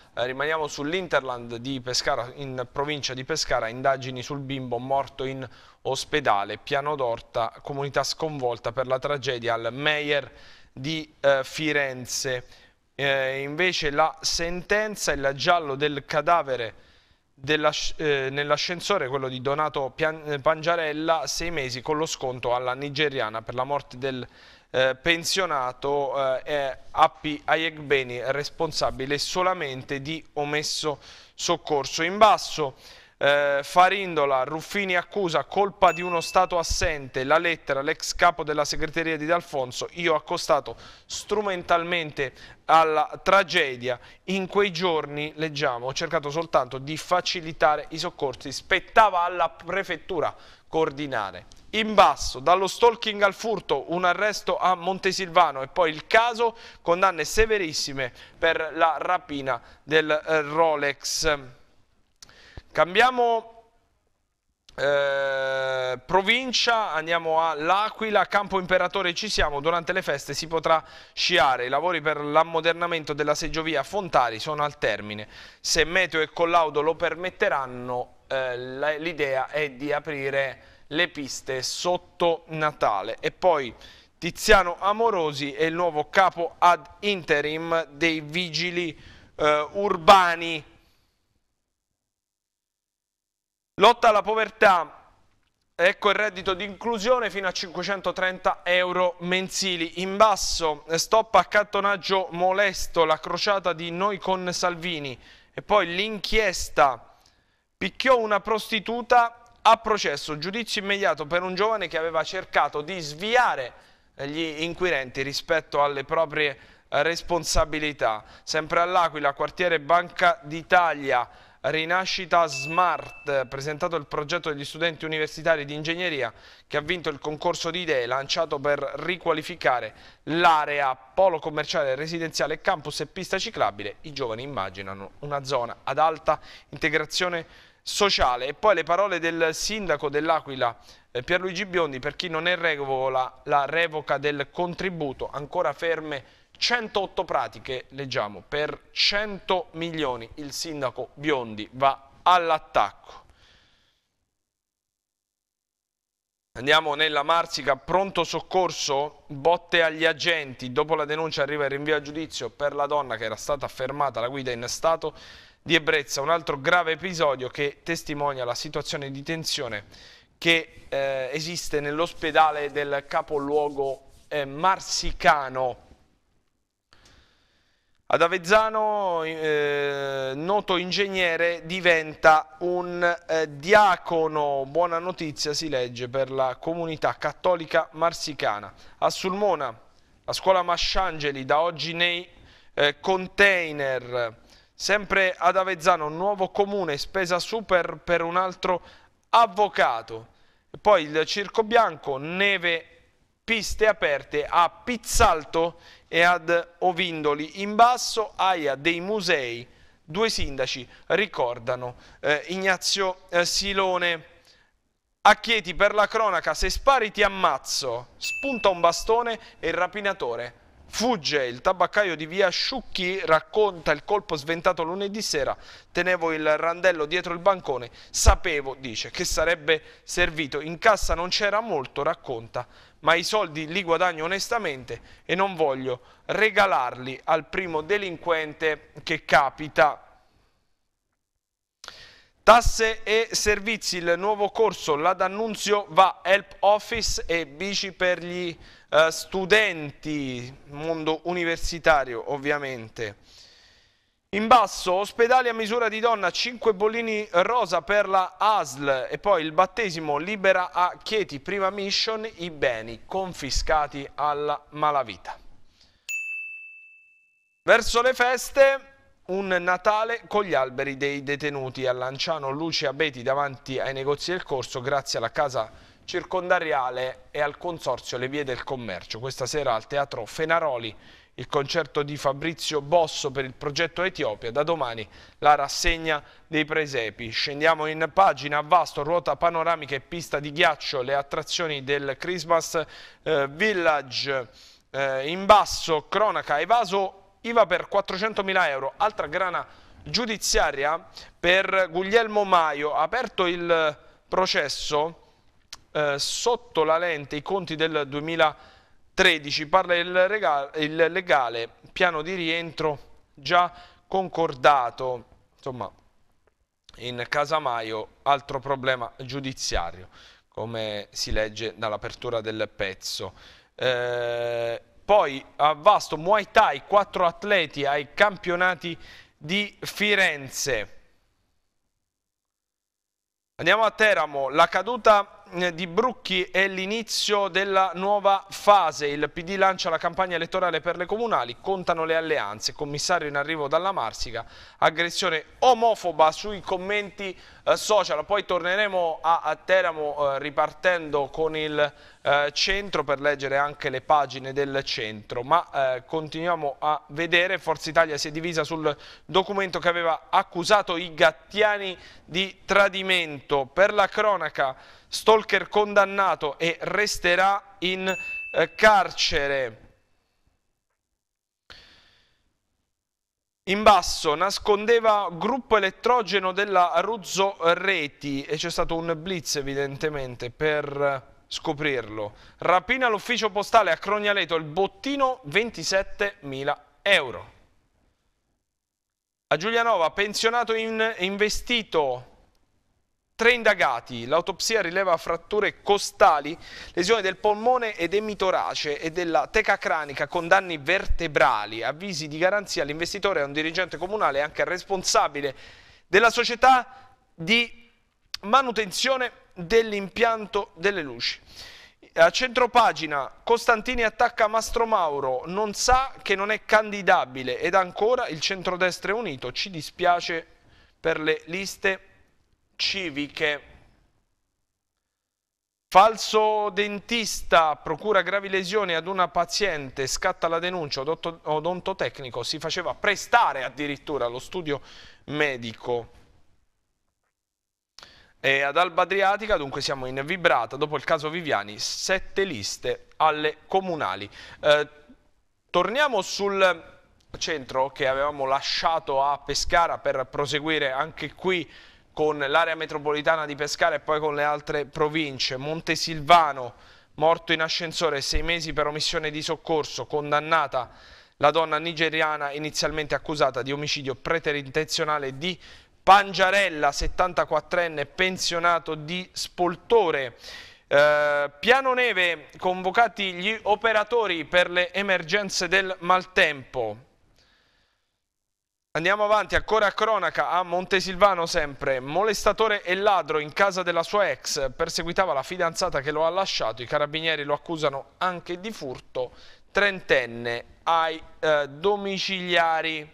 eh, rimaniamo sull'Interland di Pescara, in provincia di Pescara, indagini sul bimbo morto in ospedale, piano d'orta, comunità sconvolta per la tragedia al Meyer di eh, Firenze eh, invece la sentenza, il giallo del cadavere eh, nell'ascensore, quello di Donato Pian eh, Pangiarella, sei mesi con lo sconto alla nigeriana per la morte del eh, pensionato eh, Appi Ayegbeni, responsabile solamente di omesso soccorso. In basso eh, Farindola, Ruffini accusa colpa di uno stato assente, la lettera, l'ex capo della segreteria di D'Alfonso, io accostato strumentalmente alla tragedia, in quei giorni, leggiamo, ho cercato soltanto di facilitare i soccorsi, spettava alla prefettura coordinare. In basso, dallo stalking al furto, un arresto a Montesilvano e poi il caso, condanne severissime per la rapina del eh, Rolex. Cambiamo eh, provincia, andiamo all'Aquila, Campo Imperatore ci siamo, durante le feste si potrà sciare, i lavori per l'ammodernamento della seggiovia Fontari sono al termine, se meteo e collaudo lo permetteranno eh, l'idea è di aprire le piste sotto Natale e poi Tiziano Amorosi è il nuovo capo ad interim dei vigili eh, urbani Lotta alla povertà, Ecco il reddito di inclusione fino a 530 euro mensili. In basso, stop accattonaggio molesto, la crociata di Noi con Salvini. E poi l'inchiesta, picchiò una prostituta a processo, giudizio immediato per un giovane che aveva cercato di sviare gli inquirenti rispetto alle proprie responsabilità. Sempre all'Aquila, quartiere Banca d'Italia, Rinascita Smart, presentato il progetto degli studenti universitari di ingegneria che ha vinto il concorso di idee lanciato per riqualificare l'area polo commerciale, residenziale, campus e pista ciclabile. I giovani immaginano una zona ad alta integrazione sociale. E poi le parole del sindaco dell'Aquila eh, Pierluigi Biondi per chi non è regola la revoca del contributo, ancora ferme 108 pratiche, leggiamo, per 100 milioni il sindaco Biondi va all'attacco. Andiamo nella Marsica, pronto soccorso, botte agli agenti, dopo la denuncia arriva il rinvio a giudizio per la donna che era stata fermata alla guida in stato di ebbrezza, un altro grave episodio che testimonia la situazione di tensione che eh, esiste nell'ospedale del capoluogo eh, marsicano. Ad Avezzano, eh, noto ingegnere, diventa un eh, diacono. Buona notizia si legge per la comunità cattolica marsicana. A Sulmona, la scuola Masciangeli, da oggi nei eh, container. Sempre ad Avezzano, nuovo comune, spesa super per un altro avvocato. E poi il Circo Bianco, neve, piste aperte a Pizzalto e ad Ovindoli. In basso aia dei musei, due sindaci ricordano eh, Ignazio eh, Silone. A Chieti per la cronaca, se spari ti ammazzo, spunta un bastone e il rapinatore Fugge il tabaccaio di via Sciucchi, racconta il colpo sventato lunedì sera, tenevo il randello dietro il bancone, sapevo, dice, che sarebbe servito, in cassa non c'era molto, racconta ma i soldi li guadagno onestamente e non voglio regalarli al primo delinquente che capita. Tasse e servizi, il nuovo corso, la D'Annunzio va Help Office e bici per gli eh, studenti, mondo universitario ovviamente. In basso, ospedali a misura di donna, 5 bollini rosa per la ASL e poi il battesimo libera a Chieti, prima mission, i beni confiscati alla malavita. Verso le feste, un Natale con gli alberi dei detenuti a Lanciano, luci a Beti davanti ai negozi del corso grazie alla casa circondariale e al consorzio Le Vie del Commercio. Questa sera al Teatro Fenaroli il concerto di Fabrizio Bosso per il progetto Etiopia, da domani la rassegna dei presepi. Scendiamo in pagina, vasto, ruota panoramica e pista di ghiaccio, le attrazioni del Christmas eh, Village. Eh, in basso, cronaca, evaso IVA per 400.000 euro, altra grana giudiziaria per Guglielmo Maio, aperto il processo eh, sotto la lente i conti del 2020 13 parla il, regale, il legale piano di rientro già concordato, insomma in Casamaio altro problema giudiziario come si legge dall'apertura del pezzo. Eh, poi a Vasto Muay Thai, quattro atleti ai campionati di Firenze. Andiamo a Teramo, la caduta eh, di Brucchi è l'inizio della nuova fase. Il PD lancia la campagna elettorale per le comunali, contano le alleanze. Commissario in arrivo dalla Marsica, aggressione omofoba sui commenti eh, social. Poi torneremo a, a Teramo eh, ripartendo con il eh, centro per leggere anche le pagine del centro. Ma eh, continuiamo a vedere. Forza Italia si è divisa sul documento che aveva accusato i gattiani di tradimento. Per la cronaca stalker condannato e resterà in eh, carcere. In basso nascondeva gruppo elettrogeno della Ruzzo Reti e c'è stato un blitz evidentemente per eh, scoprirlo. Rapina l'ufficio postale a Crognaleto, il bottino 27.000 euro. A Giulianova, pensionato in, investito Tre indagati, l'autopsia rileva fratture costali, lesioni del polmone ed emitorace e della teca cranica con danni vertebrali. Avvisi di garanzia all'investitore, a un dirigente comunale e anche al responsabile della società di manutenzione dell'impianto delle luci. A centropagina Costantini attacca Mastro Mauro, non sa che non è candidabile ed ancora il centrodestra è unito, ci dispiace per le liste civiche. Falso dentista procura gravi lesioni ad una paziente, scatta la denuncia, odontotecnico si faceva prestare addirittura allo studio medico. E ad Alba Adriatica dunque siamo in vibrata, dopo il caso Viviani, sette liste alle comunali. Eh, torniamo sul centro che avevamo lasciato a Pescara per proseguire anche qui con l'area metropolitana di Pescara e poi con le altre province. Montesilvano, morto in ascensore, sei mesi per omissione di soccorso, condannata la donna nigeriana inizialmente accusata di omicidio preterintenzionale di Pangiarella, 74enne, pensionato di Spoltore. Eh, piano neve, convocati gli operatori per le emergenze del maltempo. Andiamo avanti, ancora a cronaca, a Montesilvano sempre, molestatore e ladro in casa della sua ex, perseguitava la fidanzata che lo ha lasciato, i carabinieri lo accusano anche di furto, trentenne ai eh, domiciliari.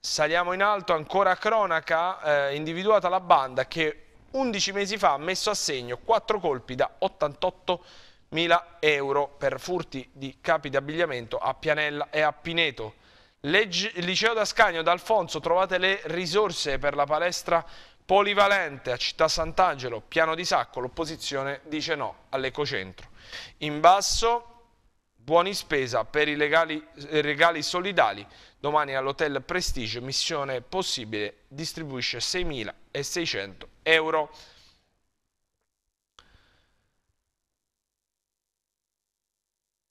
Saliamo in alto, ancora a cronaca, eh, individuata la banda che 11 mesi fa ha messo a segno 4 colpi da 88 mila euro per furti di capi di abbigliamento a Pianella e a Pineto. Legge, Liceo d'Ascanio d'Alfonso trovate le risorse per la palestra polivalente a Città Sant'Angelo, piano di sacco, l'opposizione dice no all'ecocentro. In basso, buoni spesa per i legali, eh, regali solidali, domani all'Hotel Prestige, missione possibile, distribuisce 6.600 euro.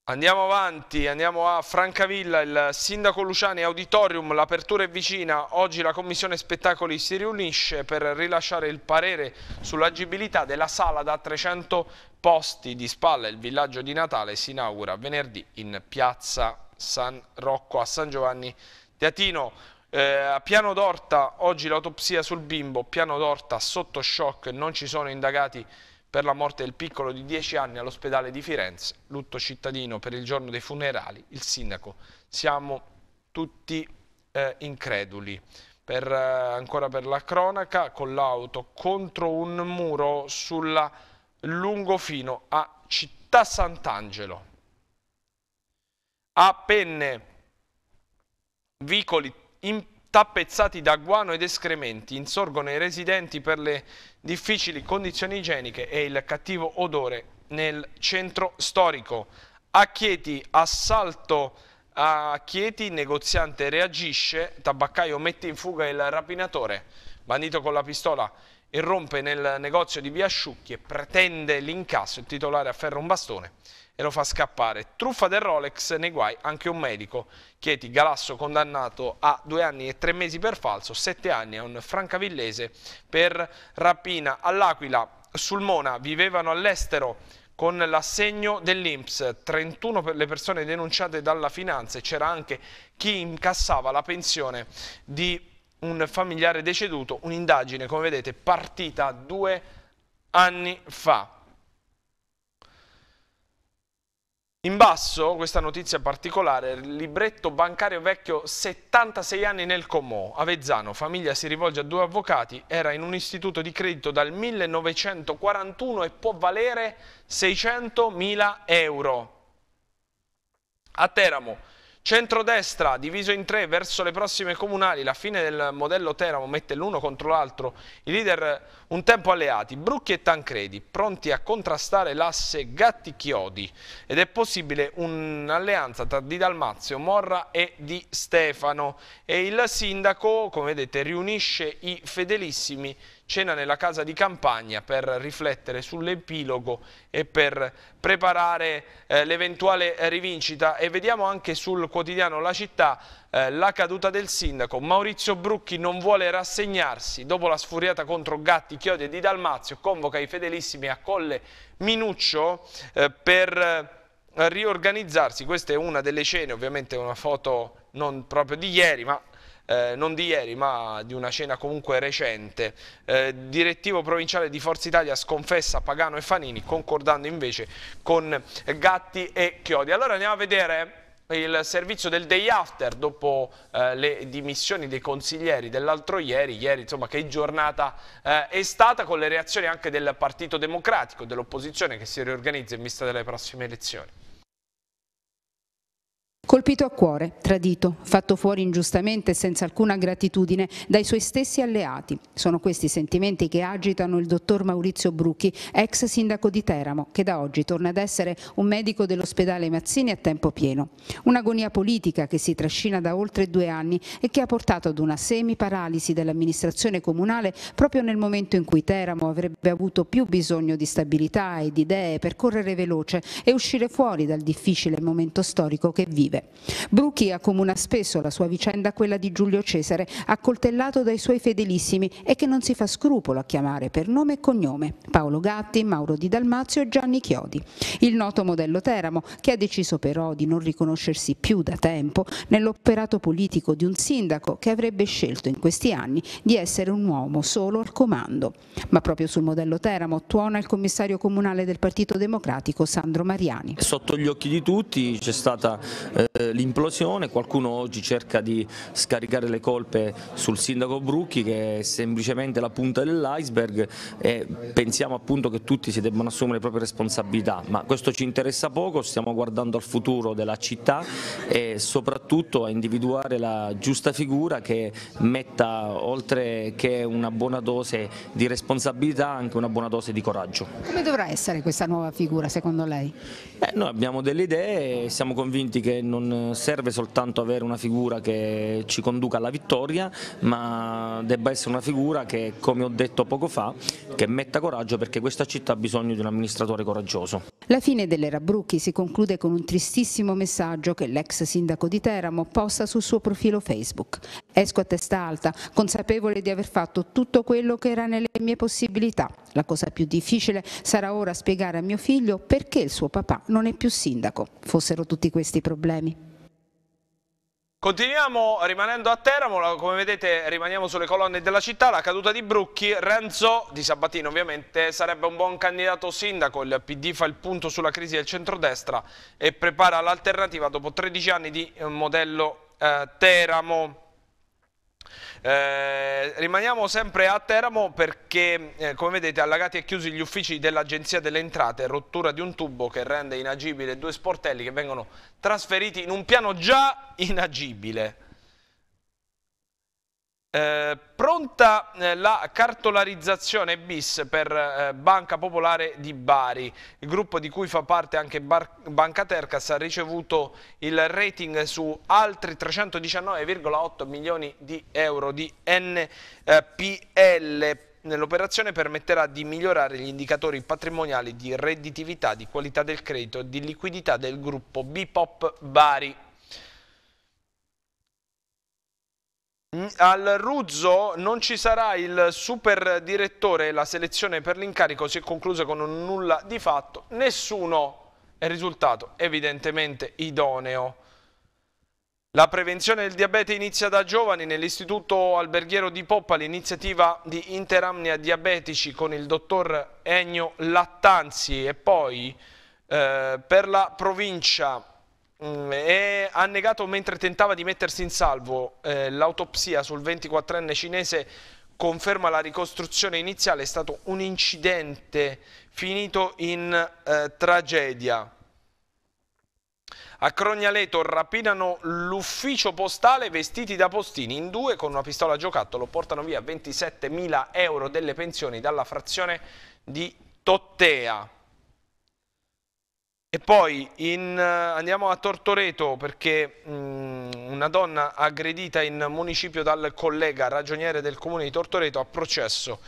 Andiamo avanti, andiamo a Francavilla, il sindaco Luciani Auditorium, l'apertura è vicina, oggi la commissione spettacoli si riunisce per rilasciare il parere sull'agibilità della sala da 300 posti di spalla, il villaggio di Natale si inaugura venerdì in piazza San Rocco a San Giovanni Teatino. Eh, a Piano d'Orta oggi l'autopsia sul bimbo, Piano d'Orta sotto shock, non ci sono indagati per la morte del piccolo di 10 anni all'ospedale di Firenze, lutto cittadino per il giorno dei funerali, il sindaco. Siamo tutti eh, increduli. Per, eh, ancora per la cronaca, con l'auto contro un muro sulla Lungofino a Città Sant'Angelo. A Penne, vicoli in tappezzati da guano ed escrementi, insorgono i residenti per le difficili condizioni igieniche e il cattivo odore nel centro storico. A Chieti, assalto a Chieti, negoziante reagisce, tabaccaio mette in fuga il rapinatore, bandito con la pistola irrompe nel negozio di via Asciucchi e pretende l'incasso, il titolare afferra un bastone e lo fa scappare. Truffa del Rolex, nei guai anche un medico. Chieti Galasso condannato a due anni e tre mesi per falso, sette anni a un francavillese per rapina. All'Aquila, Sulmona, vivevano all'estero con l'assegno dell'Inps, 31 per le persone denunciate dalla finanza e c'era anche chi incassava la pensione di un familiare deceduto, un'indagine come vedete partita due anni fa. In basso, questa notizia particolare, libretto bancario vecchio 76 anni nel Comò, Avezzano, famiglia si rivolge a due avvocati, era in un istituto di credito dal 1941 e può valere 600.000 euro. A Teramo, Centrodestra diviso in tre verso le prossime comunali, la fine del modello Teramo mette l'uno contro l'altro, i leader un tempo alleati, Brucchi e Tancredi, pronti a contrastare l'asse Gatti-Chiodi ed è possibile un'alleanza tra Di Dalmazio, Morra e Di Stefano e il sindaco, come vedete, riunisce i fedelissimi cena nella casa di campagna per riflettere sull'epilogo e per preparare eh, l'eventuale rivincita e vediamo anche sul quotidiano La Città eh, la caduta del sindaco. Maurizio Brucchi non vuole rassegnarsi, dopo la sfuriata contro Gatti, Chiodi e Di Dalmazio convoca i fedelissimi a Colle Minuccio eh, per eh, riorganizzarsi, questa è una delle scene, ovviamente una foto non proprio di ieri ma eh, non di ieri ma di una cena comunque recente. Eh, direttivo provinciale di Forza Italia sconfessa Pagano e Fanini concordando invece con Gatti e Chiodi. Allora andiamo a vedere il servizio del day after dopo eh, le dimissioni dei consiglieri dell'altro ieri, ieri insomma che giornata eh, è stata con le reazioni anche del Partito Democratico, dell'opposizione che si riorganizza in vista delle prossime elezioni. Colpito a cuore, tradito, fatto fuori ingiustamente e senza alcuna gratitudine dai suoi stessi alleati. Sono questi sentimenti che agitano il dottor Maurizio Brucchi, ex sindaco di Teramo, che da oggi torna ad essere un medico dell'ospedale Mazzini a tempo pieno. Un'agonia politica che si trascina da oltre due anni e che ha portato ad una semi-paralisi dell'amministrazione comunale proprio nel momento in cui Teramo avrebbe avuto più bisogno di stabilità e di idee per correre veloce e uscire fuori dal difficile momento storico che vive suicide. Bruchi accomuna spesso la sua vicenda a quella di Giulio Cesare, accoltellato dai suoi fedelissimi e che non si fa scrupolo a chiamare per nome e cognome Paolo Gatti, Mauro Di Dalmazio e Gianni Chiodi. Il noto modello Teramo, che ha deciso però di non riconoscersi più da tempo nell'operato politico di un sindaco che avrebbe scelto in questi anni di essere un uomo solo al comando. Ma proprio sul modello Teramo tuona il commissario comunale del Partito Democratico Sandro Mariani. Sotto gli occhi di tutti c'è stata eh, eh, l'implosione, qualcuno oggi cerca di scaricare le colpe sul sindaco Brucchi che è semplicemente la punta dell'iceberg e pensiamo appunto che tutti si debbano assumere le proprie responsabilità, ma questo ci interessa poco, stiamo guardando al futuro della città e soprattutto soprattutto a individuare la giusta figura che metta oltre che una buona dose di responsabilità anche una buona dose di coraggio. Come dovrà essere questa nuova figura secondo lei? Eh, noi abbiamo delle idee e siamo convinti che non serve soltanto avere una figura che ci conduca alla vittoria ma debba essere una figura che come ho detto poco fa che metta coraggio perché questa città ha bisogno di un amministratore coraggioso. La fine delle Rabrucchi si conclude con un tristissimo messaggio che l'ex sindaco di Terra Teramo posta sul suo profilo Facebook. Esco a testa alta, consapevole di aver fatto tutto quello che era nelle mie possibilità. La cosa più difficile sarà ora spiegare a mio figlio perché il suo papà non è più sindaco. Fossero tutti questi problemi. Continuiamo rimanendo a Teramo, come vedete rimaniamo sulle colonne della città, la caduta di Brucchi, Renzo di Sabatino ovviamente sarebbe un buon candidato sindaco, il PD fa il punto sulla crisi del centrodestra e prepara l'alternativa dopo 13 anni di eh, modello eh, Teramo. Eh, rimaniamo sempre a Teramo perché, eh, come vedete, allagati e chiusi gli uffici dell'Agenzia delle Entrate, rottura di un tubo che rende inagibile due sportelli che vengono trasferiti in un piano già inagibile. Eh, pronta eh, la cartolarizzazione bis per eh, Banca Popolare di Bari. Il gruppo di cui fa parte anche Bar Banca Tercas ha ricevuto il rating su altri 319,8 milioni di euro di NPL. L'operazione permetterà di migliorare gli indicatori patrimoniali di redditività, di qualità del credito e di liquidità del gruppo Bipop Bari. Mm, al Ruzzo non ci sarà il super direttore, la selezione per l'incarico si è conclusa con un nulla di fatto, nessuno è risultato evidentemente idoneo. La prevenzione del diabete inizia da giovani, nell'istituto alberghiero di Poppa l'iniziativa di interamnia diabetici con il dottor Ennio Lattanzi e poi eh, per la provincia Mm, e ha negato mentre tentava di mettersi in salvo. Eh, l'autopsia sul 24enne cinese conferma la ricostruzione iniziale, è stato un incidente finito in eh, tragedia. A Crognaleto rapinano l'ufficio postale vestiti da postini. In due con una pistola a giocattolo portano via 27.000 euro delle pensioni dalla frazione di Tottea. E poi in, eh, andiamo a Tortoreto perché mh, mm, una donna aggredita in municipio dal collega ragioniere del comune di Tortoreto ha processo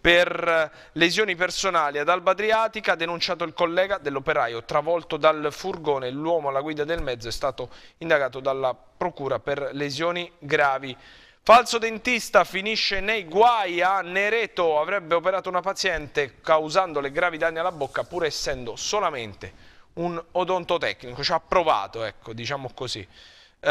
per eh, lesioni personali ad Alba Adriatica, ha denunciato il collega dell'operaio travolto dal furgone, l'uomo alla guida del mezzo è stato indagato dalla procura per lesioni gravi. Falso dentista finisce nei guai a Nereto, avrebbe operato una paziente causandole gravi danni alla bocca pur essendo solamente un odontotecnico, ci ha provato, ecco, diciamo così. Eh,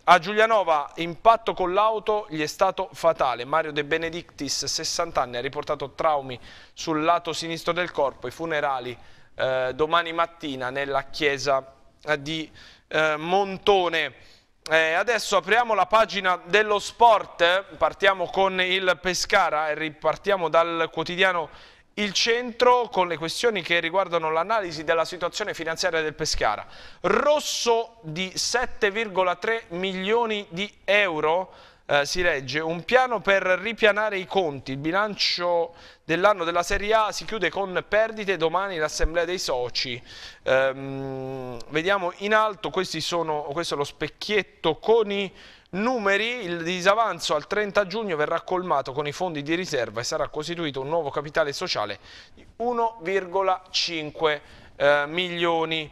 a Giulianova impatto con l'auto gli è stato fatale. Mario De Benedictis, 60 anni, ha riportato traumi sul lato sinistro del corpo. I funerali eh, domani mattina nella chiesa eh, di eh, Montone. Eh, adesso apriamo la pagina dello sport, partiamo con il Pescara e ripartiamo dal quotidiano il centro con le questioni che riguardano l'analisi della situazione finanziaria del Pescara. Rosso di 7,3 milioni di euro eh, si legge, un piano per ripianare i conti. Il bilancio dell'anno della Serie A si chiude con perdite, domani l'assemblea dei soci. Ehm, vediamo in alto, sono, questo è lo specchietto con i numeri, il disavanzo al 30 giugno verrà colmato con i fondi di riserva e sarà costituito un nuovo capitale sociale di 1,5 eh, milioni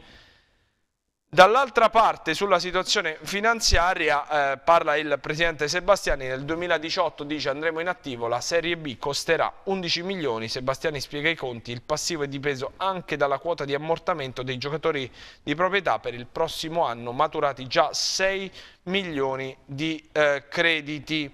Dall'altra parte sulla situazione finanziaria eh, parla il presidente Sebastiani, nel 2018 dice andremo in attivo, la Serie B costerà 11 milioni, Sebastiani spiega i conti, il passivo è dipeso anche dalla quota di ammortamento dei giocatori di proprietà per il prossimo anno, maturati già 6 milioni di eh, crediti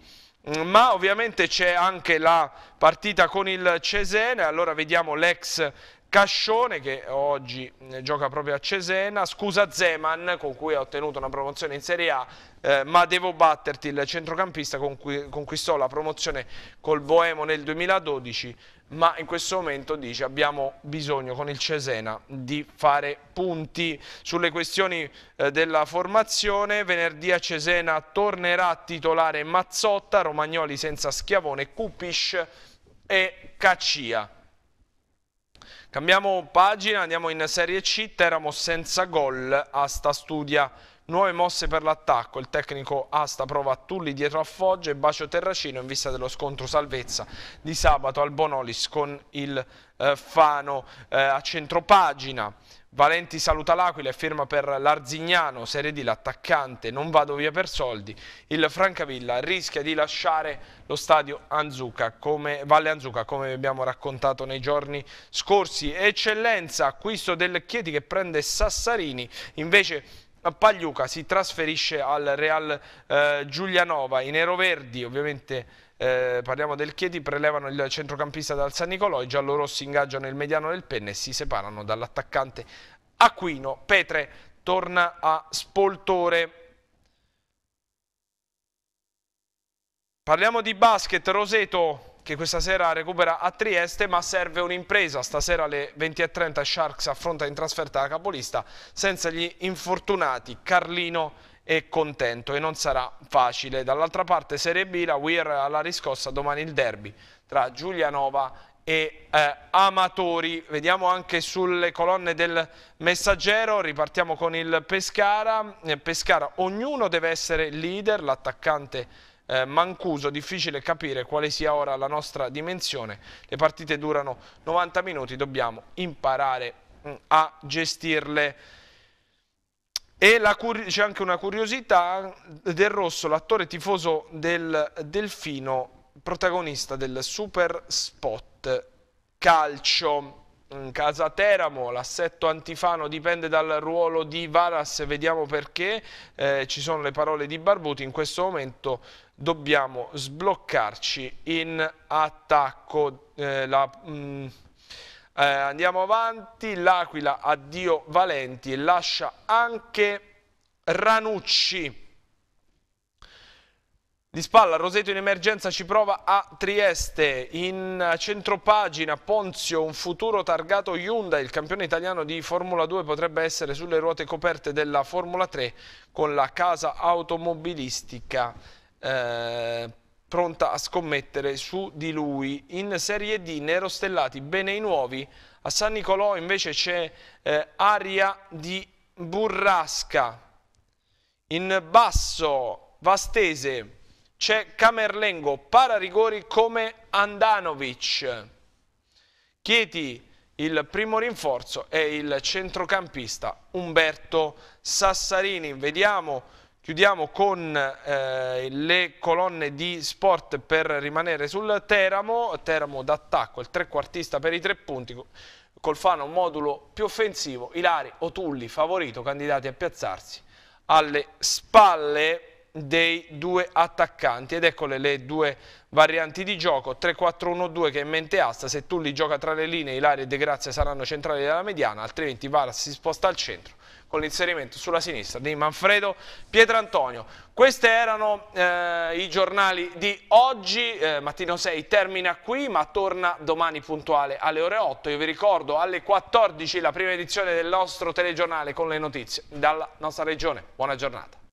mm, ma ovviamente c'è anche la partita con il Cesena, allora vediamo l'ex Cascione che oggi eh, gioca proprio a Cesena, scusa Zeman con cui ha ottenuto una promozione in Serie A, eh, ma devo batterti il centrocampista con cui conquistò la promozione col Boemo nel 2012, ma in questo momento dice abbiamo bisogno con il Cesena di fare punti sulle questioni eh, della formazione, venerdì a Cesena tornerà titolare Mazzotta, Romagnoli senza Schiavone, Kupis e Caccia. Cambiamo pagina, andiamo in Serie C, Teramo senza gol, Asta studia nuove mosse per l'attacco, il tecnico Asta prova Tulli dietro a Foggia e Bacio Terracino in vista dello scontro salvezza di sabato al Bonolis con il eh, Fano eh, a centropagina. Valenti saluta l'Aquila e firma per l'Arzignano, Serie D l'attaccante, non vado via per soldi. Il Francavilla rischia di lasciare lo stadio Anzuca, come, Valle Anzuca, come vi abbiamo raccontato nei giorni scorsi. Eccellenza, acquisto del Chieti che prende Sassarini, invece Pagliuca si trasferisce al Real eh, Giulianova. I neroverdi ovviamente eh, parliamo del Chieti, prelevano il centrocampista dal San Nicolò, i giallorossi ingaggiano il mediano del penne e si separano dall'attaccante Aquino. Petre torna a Spoltore. Parliamo di basket, Roseto che questa sera recupera a Trieste ma serve un'impresa, stasera alle 20.30 Sharks affronta in trasferta la capolista senza gli infortunati Carlino e contento e non sarà facile. Dall'altra parte Serie B, la Weir alla riscossa, domani il derby tra Giulianova e eh, Amatori. Vediamo anche sulle colonne del messaggero, ripartiamo con il Pescara. Eh, Pescara, ognuno deve essere leader, l'attaccante eh, Mancuso, difficile capire quale sia ora la nostra dimensione. Le partite durano 90 minuti, dobbiamo imparare mh, mm, a gestirle. E c'è anche una curiosità del Rosso, l'attore tifoso del Delfino, protagonista del super spot calcio. In casa Teramo l'assetto antifano dipende dal ruolo di Varas, vediamo perché eh, ci sono le parole di Barbuti, in questo momento dobbiamo sbloccarci in attacco. Eh, la, mh, mm, eh, andiamo avanti, l'Aquila addio Valenti e lascia anche Ranucci. Di spalla Roseto in emergenza ci prova a Trieste, in centropagina Ponzio un futuro targato Hyundai, il campione italiano di Formula 2 potrebbe essere sulle ruote coperte della Formula 3 con la casa automobilistica eh, pronta a scommettere su di lui. In Serie D Nero Stellati, bene i nuovi. A San Nicolò invece c'è eh, Aria di Burrasca. In basso Vastese c'è Camerlengo, para rigori come Andanovic. Chieti il primo rinforzo è il centrocampista Umberto Sassarini. Vediamo Chiudiamo con eh, le colonne di sport per rimanere sul Teramo, Teramo d'attacco, il trequartista per i tre punti, Colfano un modulo più offensivo, Ilari Otulli favorito, candidati a piazzarsi alle spalle dei due attaccanti ed eccole le due varianti di gioco 3-4-1-2 che è in mente asta se Tulli gioca tra le linee Ilari e De Grazia saranno centrali della mediana altrimenti Varas si sposta al centro con l'inserimento sulla sinistra di Manfredo Pietrantonio. Questi erano eh, i giornali di oggi, eh, Mattino 6 termina qui ma torna domani puntuale alle ore 8. Io vi ricordo alle 14 la prima edizione del nostro telegiornale con le notizie dalla nostra regione. Buona giornata.